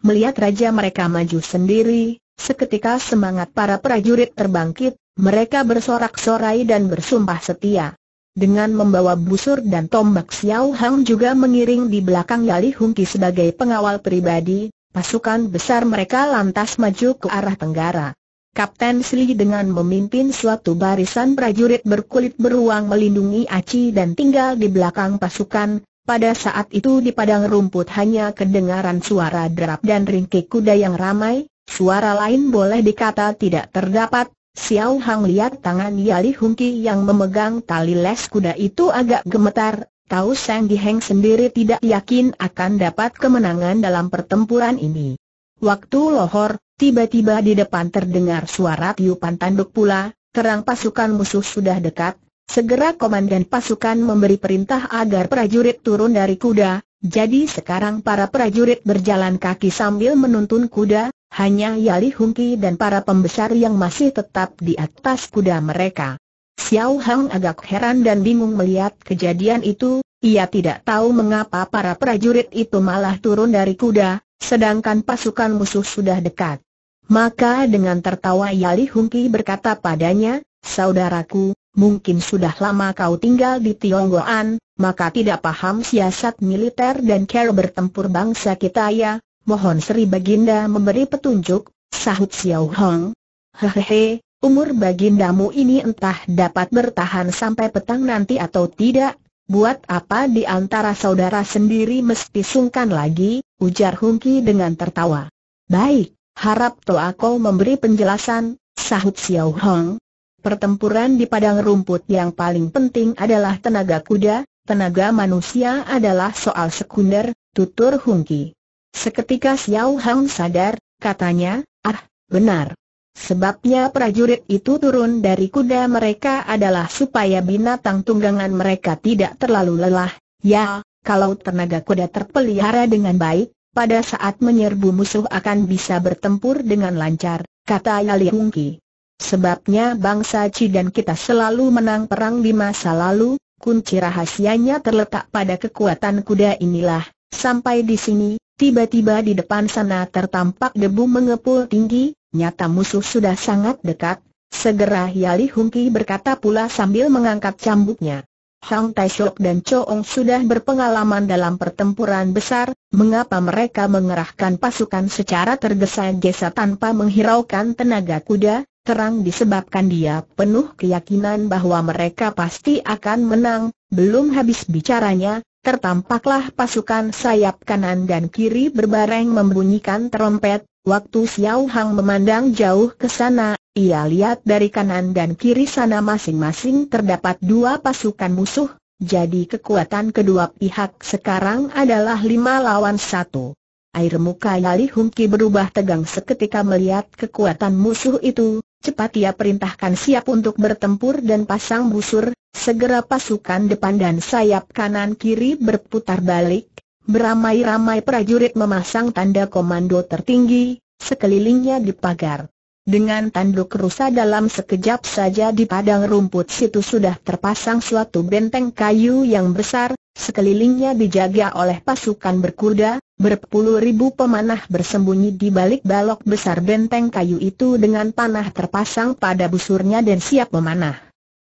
Melihat raja mereka maju sendiri, seketika semangat para prajurit terbangkit, mereka bersorak-sorai dan bersumpah setia. Dengan membawa busur dan tombak Xiao Hang juga mengiring di belakang Hung Hungki sebagai pengawal pribadi, pasukan besar mereka lantas maju ke arah tenggara. Kapten Sli dengan memimpin suatu barisan prajurit berkulit beruang melindungi Aci dan tinggal di belakang pasukan, pada saat itu di padang rumput hanya kedengaran suara derap dan ringkik kuda yang ramai, suara lain boleh dikata tidak terdapat, Xiao Hang lihat tangan Yali Hungki yang memegang tali les kuda itu agak gemetar, tahu Sang Giheng sendiri tidak yakin akan dapat kemenangan dalam pertempuran ini. Waktu lohor, tiba-tiba di depan terdengar suara tiupan tanduk pula, terang pasukan musuh sudah dekat, segera komandan pasukan memberi perintah agar prajurit turun dari kuda, jadi sekarang para prajurit berjalan kaki sambil menuntun kuda, hanya Yali Hungki dan para pembesar yang masih tetap di atas kuda mereka. Xiao Hang agak heran dan bingung melihat kejadian itu, ia tidak tahu mengapa para prajurit itu malah turun dari kuda, sedangkan pasukan musuh sudah dekat. Maka dengan tertawa Yali Hungki berkata padanya, Saudaraku, mungkin sudah lama kau tinggal di Tionggoan, maka tidak paham siasat militer dan cara bertempur bangsa kita ya, mohon Sri Baginda memberi petunjuk, sahut Xiao Hong. Hehehe, umur Bagindamu ini entah dapat bertahan sampai petang nanti atau tidak, buat apa di antara saudara sendiri mesti sungkan lagi, ujar Ki dengan tertawa. Baik, harap Toa kau memberi penjelasan, sahut Xiao Hong. Pertempuran di padang rumput yang paling penting adalah tenaga kuda, tenaga manusia adalah soal sekunder, tutur Ki. Seketika Xiao Hang sadar, katanya, ah, benar. Sebabnya prajurit itu turun dari kuda mereka adalah supaya binatang tunggangan mereka tidak terlalu lelah, ya, kalau tenaga kuda terpelihara dengan baik, pada saat menyerbu musuh akan bisa bertempur dengan lancar, kata Yali Hungki. Sebabnya bangsa Chi dan kita selalu menang perang di masa lalu, kunci rahasianya terletak pada kekuatan kuda inilah, sampai di sini, Tiba-tiba di depan sana tertampak debu mengepul tinggi, nyata musuh sudah sangat dekat, segera Yali Hungki berkata pula sambil mengangkat cambuknya. Hang Tai Shok dan Choong sudah berpengalaman dalam pertempuran besar, mengapa mereka mengerahkan pasukan secara tergesa-gesa tanpa menghiraukan tenaga kuda, terang disebabkan dia penuh keyakinan bahwa mereka pasti akan menang, belum habis bicaranya, Tertampaklah pasukan sayap kanan dan kiri berbareng membunyikan terompet. waktu Xiao Hang memandang jauh ke sana, ia lihat dari kanan dan kiri sana masing-masing terdapat dua pasukan musuh, jadi kekuatan kedua pihak sekarang adalah lima lawan satu. Air muka Yali Hungki berubah tegang seketika melihat kekuatan musuh itu, cepat ia perintahkan siap untuk bertempur dan pasang busur, Segera pasukan depan dan sayap kanan kiri berputar balik, beramai-ramai prajurit memasang tanda komando tertinggi, sekelilingnya dipagar. Dengan tanduk rusa dalam sekejap saja di padang rumput situ sudah terpasang suatu benteng kayu yang besar, sekelilingnya dijaga oleh pasukan berkuda, berpuluh ribu pemanah bersembunyi di balik balok besar benteng kayu itu dengan panah terpasang pada busurnya dan siap memanah.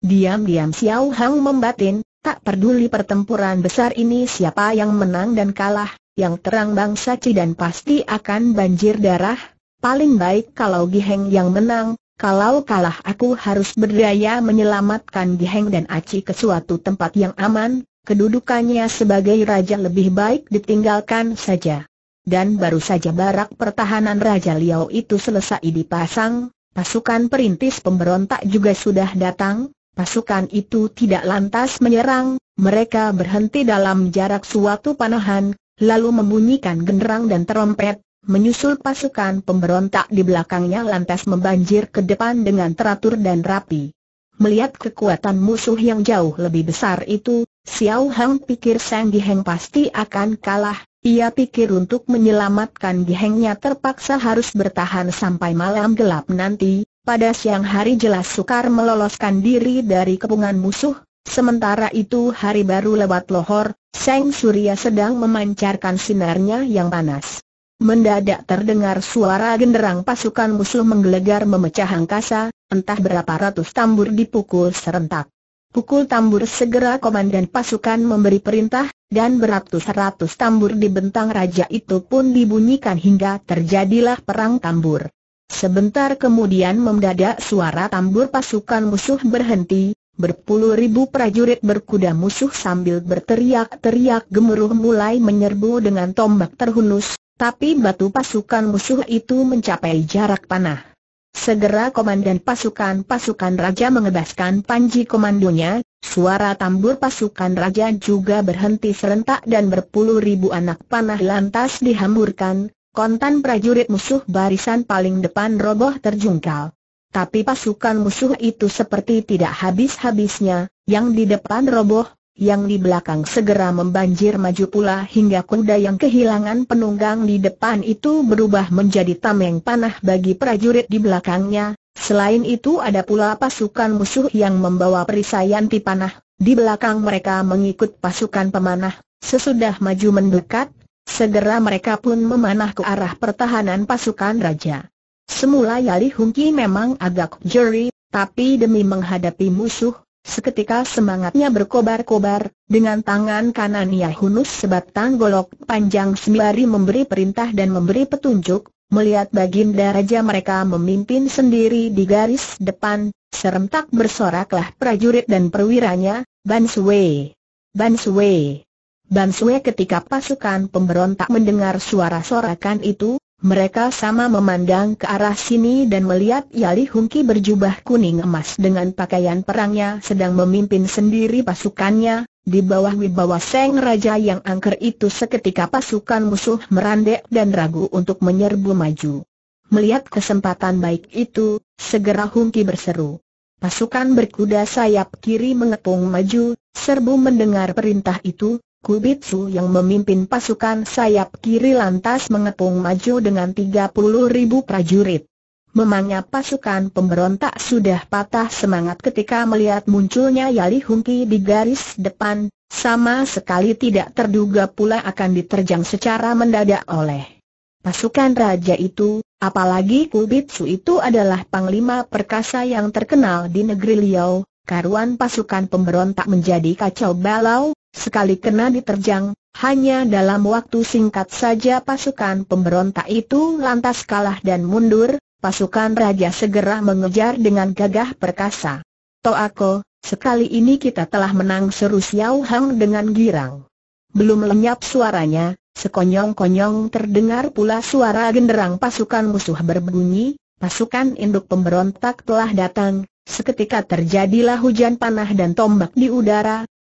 Diam-diam Xiao Hang membatin, tak peduli pertempuran besar ini siapa yang menang dan kalah, yang terang bangsa dan pasti akan banjir darah, paling baik kalau Giheng yang menang, kalau kalah aku harus berdaya menyelamatkan Giheng dan Aci ke suatu tempat yang aman, kedudukannya sebagai raja lebih baik ditinggalkan saja. Dan baru saja barak pertahanan Raja Liao itu selesai dipasang, pasukan perintis pemberontak juga sudah datang, pasukan itu tidak lantas menyerang, mereka berhenti dalam jarak suatu panahan, lalu membunyikan genderang dan terompet, menyusul pasukan pemberontak di belakangnya lantas membanjir ke depan dengan teratur dan rapi. Melihat kekuatan musuh yang jauh lebih besar itu, Xiao Hang pikir Sang Heng pasti akan kalah. Ia pikir untuk menyelamatkan Hengnya terpaksa harus bertahan sampai malam gelap nanti, pada siang hari jelas sukar meloloskan diri dari kepungan musuh, sementara itu hari baru lewat lohor, Seng Surya sedang memancarkan sinarnya yang panas. Mendadak terdengar suara genderang pasukan musuh menggelegar memecah angkasa, entah berapa ratus tambur dipukul serentak. Pukul tambur segera komandan pasukan memberi perintah, dan beratus-ratus tambur di bentang raja itu pun dibunyikan hingga terjadilah perang tambur. Sebentar kemudian mendadak suara tambur pasukan musuh berhenti, berpuluh ribu prajurit berkuda musuh sambil berteriak-teriak gemuruh mulai menyerbu dengan tombak terhunus, tapi batu pasukan musuh itu mencapai jarak panah. Segera komandan pasukan-pasukan raja mengebaskan panji komandonya, suara tambur pasukan raja juga berhenti serentak dan berpuluh ribu anak panah lantas dihamburkan, kontan prajurit musuh barisan paling depan roboh terjungkal. Tapi pasukan musuh itu seperti tidak habis-habisnya, yang di depan roboh, yang di belakang segera membanjir maju pula hingga kuda yang kehilangan penunggang di depan itu berubah menjadi tameng panah bagi prajurit di belakangnya. Selain itu ada pula pasukan musuh yang membawa perisai anti panah. di belakang mereka mengikut pasukan pemanah, sesudah maju mendekat, Segera mereka pun memanah ke arah pertahanan pasukan raja. Semula Yali Hungki memang agak jeri, tapi demi menghadapi musuh, seketika semangatnya berkobar-kobar, dengan tangan kanan ia hunus sebatang golok panjang sembari memberi perintah dan memberi petunjuk, melihat baginda raja mereka memimpin sendiri di garis depan, serentak bersoraklah prajurit dan perwiranya, Banswe, Banswe. Bansue ketika pasukan pemberontak mendengar suara sorakan itu, mereka sama memandang ke arah sini dan melihat Yali Hungki berjubah kuning emas dengan pakaian perangnya sedang memimpin sendiri pasukannya, di bawah wibawa Seng Raja yang angker itu seketika pasukan musuh merandek dan ragu untuk menyerbu maju. Melihat kesempatan baik itu, segera Hungki berseru. Pasukan berkuda sayap kiri mengepung maju, serbu mendengar perintah itu, Kubitsu yang memimpin pasukan sayap kiri lantas mengepung maju dengan 30 ribu prajurit. Memangnya pasukan pemberontak sudah patah semangat ketika melihat munculnya Yali Hungki di garis depan, sama sekali tidak terduga pula akan diterjang secara mendadak oleh pasukan raja itu, apalagi Kubitsu itu adalah panglima perkasa yang terkenal di negeri Liao, karuan pasukan pemberontak menjadi kacau balau, sekali kena diterjang, hanya dalam waktu singkat saja pasukan pemberontak itu lantas kalah dan mundur, pasukan raja segera mengejar dengan gagah perkasa. Toako, sekali ini kita telah menang seru Xiao Hang dengan girang. Belum lenyap suaranya, sekonyong-konyong terdengar pula suara genderang pasukan musuh berbunyi, pasukan induk pemberontak telah datang, Seketika terjadilah hujan panah dan tombak di udara,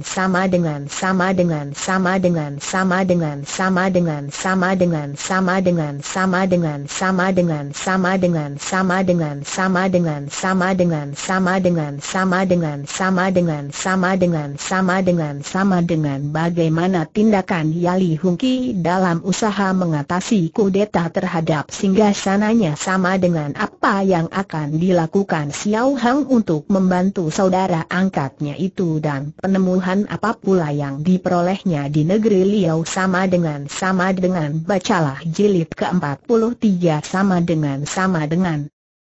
dengan sama dengan sama dengan sama dengan sama dengan sama dengan sama dengan sama dengan sama dengan sama dengan sama dengan sama dengan sama dengan sama dengan sama dengan sama dengan sama dengan sama dengan sama dengan sama dengan bagaimana tindakan Yali Hungki dalam usaha mengatasi kudeta terhadap singgasananya sama dengan apa yang akan dilakukan Xiao Hang untuk membantu saudara angkatnya itu dan penemu apa pula yang diperolehnya di negeri Liao sama dengan sama dengan bacalah jilid ke-43 sama dengan sama dengan